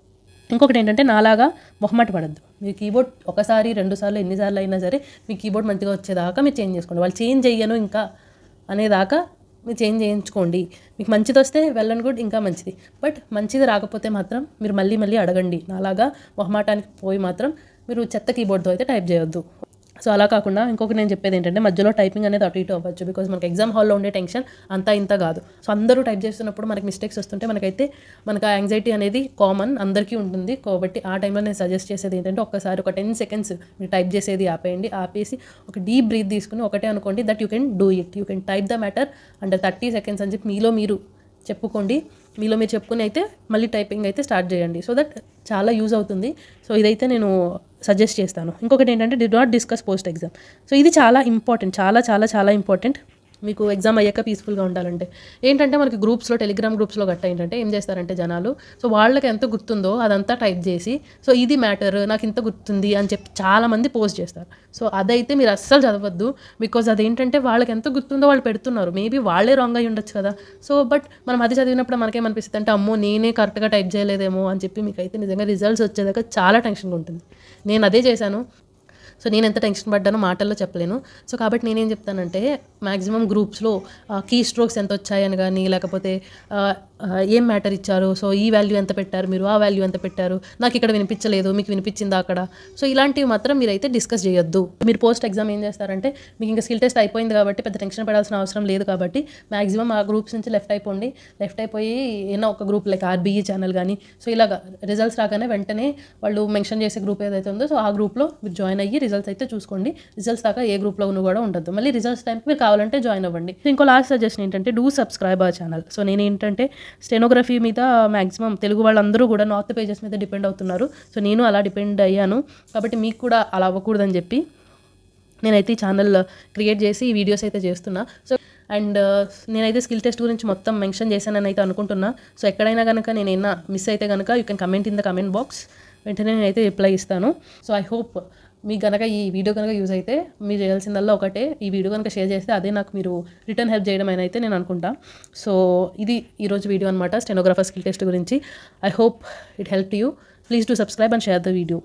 ఇంకొకటి ఏంటంటే నాలాగా మొహమాట పడద్దు మీ కీబోర్డ్ ఒకసారి రెండుసార్లు ఎన్నిసార్లు అయినా సరే మీ కీబోర్డ్ మంచిగా వచ్చేదాకా మీరు చేంజ్ చేసుకోండి వాళ్ళు చేంజ్ చేయను ఇంకా అనేదాకా మీరు చేంజ్ చేయించుకోండి మీకు మంచిది వస్తే వెల్ అండ్ గుడ్ ఇంకా మంచిది బట్ మంచిది రాకపోతే మాత్రం మీరు మళ్ళీ మళ్ళీ అడగండి నాలాగా మొహమాటానికి పోయి మాత్రం మీరు చెత్త కీబోర్డ్తో అయితే టైప్ చేయొద్దు సో అలా కాకుండా ఇంకొక నేను చెప్పేది ఏంటంటే మధ్యలో టైపింగ్ అనేది అటు ఇటు అవ్వచ్చు బికాజ్ మనకి ఎగ్జామ్ హాల్లో ఉండే టెన్షన్ అంతా ఇంత కాదు సో అందరూ టైప్ చేస్తున్నప్పుడు మనకి మిస్టేక్స్ వస్తుంటే మనకైతే మనకు ఆ యాంగ్జైటీ అనేది కామన్ అందరికీ ఉంటుంది కాబట్టి ఆ టైంలో నేను సజెస్ట్ చేసేది ఏంటంటే ఒక్కసారి ఒక టెన్ సెకండ్స్ మీరు టైప్ చేసేది ఆపేయండి ఆపేసి ఒక డీప్ బ్రీత్ తీసుకుని ఒకటే అనుకోండి that you can do it you can type the matter under thirty seconds అని చెప్పి మీలో మీరు చెప్పుకోండి మీలో మీరు చెప్పుకుని అయితే మళ్ళీ టైపింగ్ అయితే స్టార్ట్ చేయండి సో దట్ చాలా యూజ్ అవుతుంది సో ఇదైతే నేను సజెస్ట్ చేస్తాను ఇంకొకటి ఏంటంటే do not discuss post exam so ఇది చాలా ఇంపార్టెంట్ చాలా చాలా చాలా ఇంపార్టెంట్ మీకు ఎగ్జామ్ అయ్యాక పీస్ఫుల్గా ఉండాలంటే ఏంటంటే మనకి గ్రూప్స్లో టెలిగ్రామ్ గ్రూప్స్లో గట్ట ఏంటంటే ఏం చేస్తారంటే జనాలు సో వాళ్ళకి ఎంత గుర్తుందో అదంతా టైప్ చేసి సో ఇది మ్యాటర్ నాకు ఇంత గుర్తుంది అని చెప్పి చాలామంది పోస్ట్ చేస్తారు సో అదైతే మీరు అస్సలు చదవద్దు బికాజ్ అదేంటంటే వాళ్ళకి ఎంత గుర్తుందో వాళ్ళు పెడుతున్నారు మేబీ వాళ్ళే రాంగ్ అయ్యి ఉండొచ్చు కదా సో బట్ మనం అది చదివినప్పుడు మనకేమనిపిస్తుంది అంటే అమ్మో నేనే కరెక్ట్గా టైప్ చేయలేదేమో అని చెప్పి మీకు అయితే నిజంగా రిజల్ట్స్ వచ్చేదాకా చాలా టెన్షన్గా ఉంటుంది నేను అదే చేశాను సో నేను ఎంత టెన్షన్ పడ్డానో మాటల్లో చెప్పలేను సో కాబట్టి నేనేం చెప్తానంటే మ్యాక్సిమం గ్రూప్స్లో కీ స్ట్రోక్స్ ఎంత వచ్చాయని కానీ లేకపోతే ఏం మ్యాటర్ ఇచ్చారు సో ఈ వాల్యూ ఎంత పెట్టారు మీరు ఆ వాల్యూ ఎంత పెట్టారు నాకు ఇక్కడ వినిపించలేదు మీకు వినిపించిందా అక్కడ సో ఇలాంటివి మాత్రం మీరు అయితే డిస్కస్ చేయొద్దు మీరు పోస్ట్ ఎగ్జామ్ ఏం చేస్తారంటే మీకు ఇంకా స్కిల్ టెస్ట్ అయిపోయింది కాబట్టి పెద్ద టెన్షన్ పడాల్సిన అవసరం లేదు కాబట్టి మ్యాక్సిమం ఆ గ్రూప్స్ నుంచి లెఫ్ట్ అయిపోండి లెఫ్ట్ అయిపోయి ఏదైనా ఒక గ్రూప్ లైక్ ఆర్బీఈ ఛానల్ కానీ సో ఇలా రిజల్ట్స్ రాగానే వెంటనే వాళ్ళు మెన్షన్ చేసే గ్రూప్ ఏదైతే ఉందో సో ఆ గ్రూప్లో మీరు జాయిన్ అయ్యి రిజల్ట్స్ అయితే చూసుకోండి రిజల్ట్స్ దాకా ఏ గ్రూప్లో ఉన్న కూడా ఉండద్దు మళ్ళీ రిజల్ట్స్ టైంకి మీరు కావాలంటే జాయిన్ అవ్వండి ఇంకో లాస్ట్ సజెషన్ ఏంటంటే డూ సబ్స్క్రైబ్ ఆ ఛానల్ సో నేను ఏంటంటే స్టెనోగ్రఫీ మీద మ్యాక్సిమం తెలుగు వాళ్ళందరూ కూడా నార్త్ పేజెస్ మీద డిపెండ్ అవుతున్నారు సో నేను అలా డిపెండ్ అయ్యాను కాబట్టి మీకు కూడా అలా అవ్వకూడదని చెప్పి నేనైతే ఈ ఛానల్ క్రియేట్ చేసి ఈ వీడియోస్ అయితే చేస్తున్నా సో అండ్ uh, నేనైతే స్కిల్ టెస్ట్ గురించి మొత్తం మెన్షన్ చేశానని అయితే అనుకుంటున్నా సో ఎక్కడైనా కనుక నేను ఏమైనా మిస్ అయితే కనుక you can comment in the comment box వెంటనే నేనైతే రిప్లై ఇస్తాను సో ఐ హోప్ మీకు కనుక ఈ వీడియో కనుక యూజ్ అయితే మీరు చేయాల్సిందల్లా ఒకటే ఈ వీడియో కనుక షేర్ చేస్తే అదే నాకు మీరు రిటర్న్ హెల్ప్ చేయడం అని అయితే నేను అనుకుంటా సో ఇది ఈరోజు వీడియో అనమాట స్టెనోగ్రాఫర్ స్కిల్ టెస్ట్ గురించి I hope it help you please to subscribe and share the video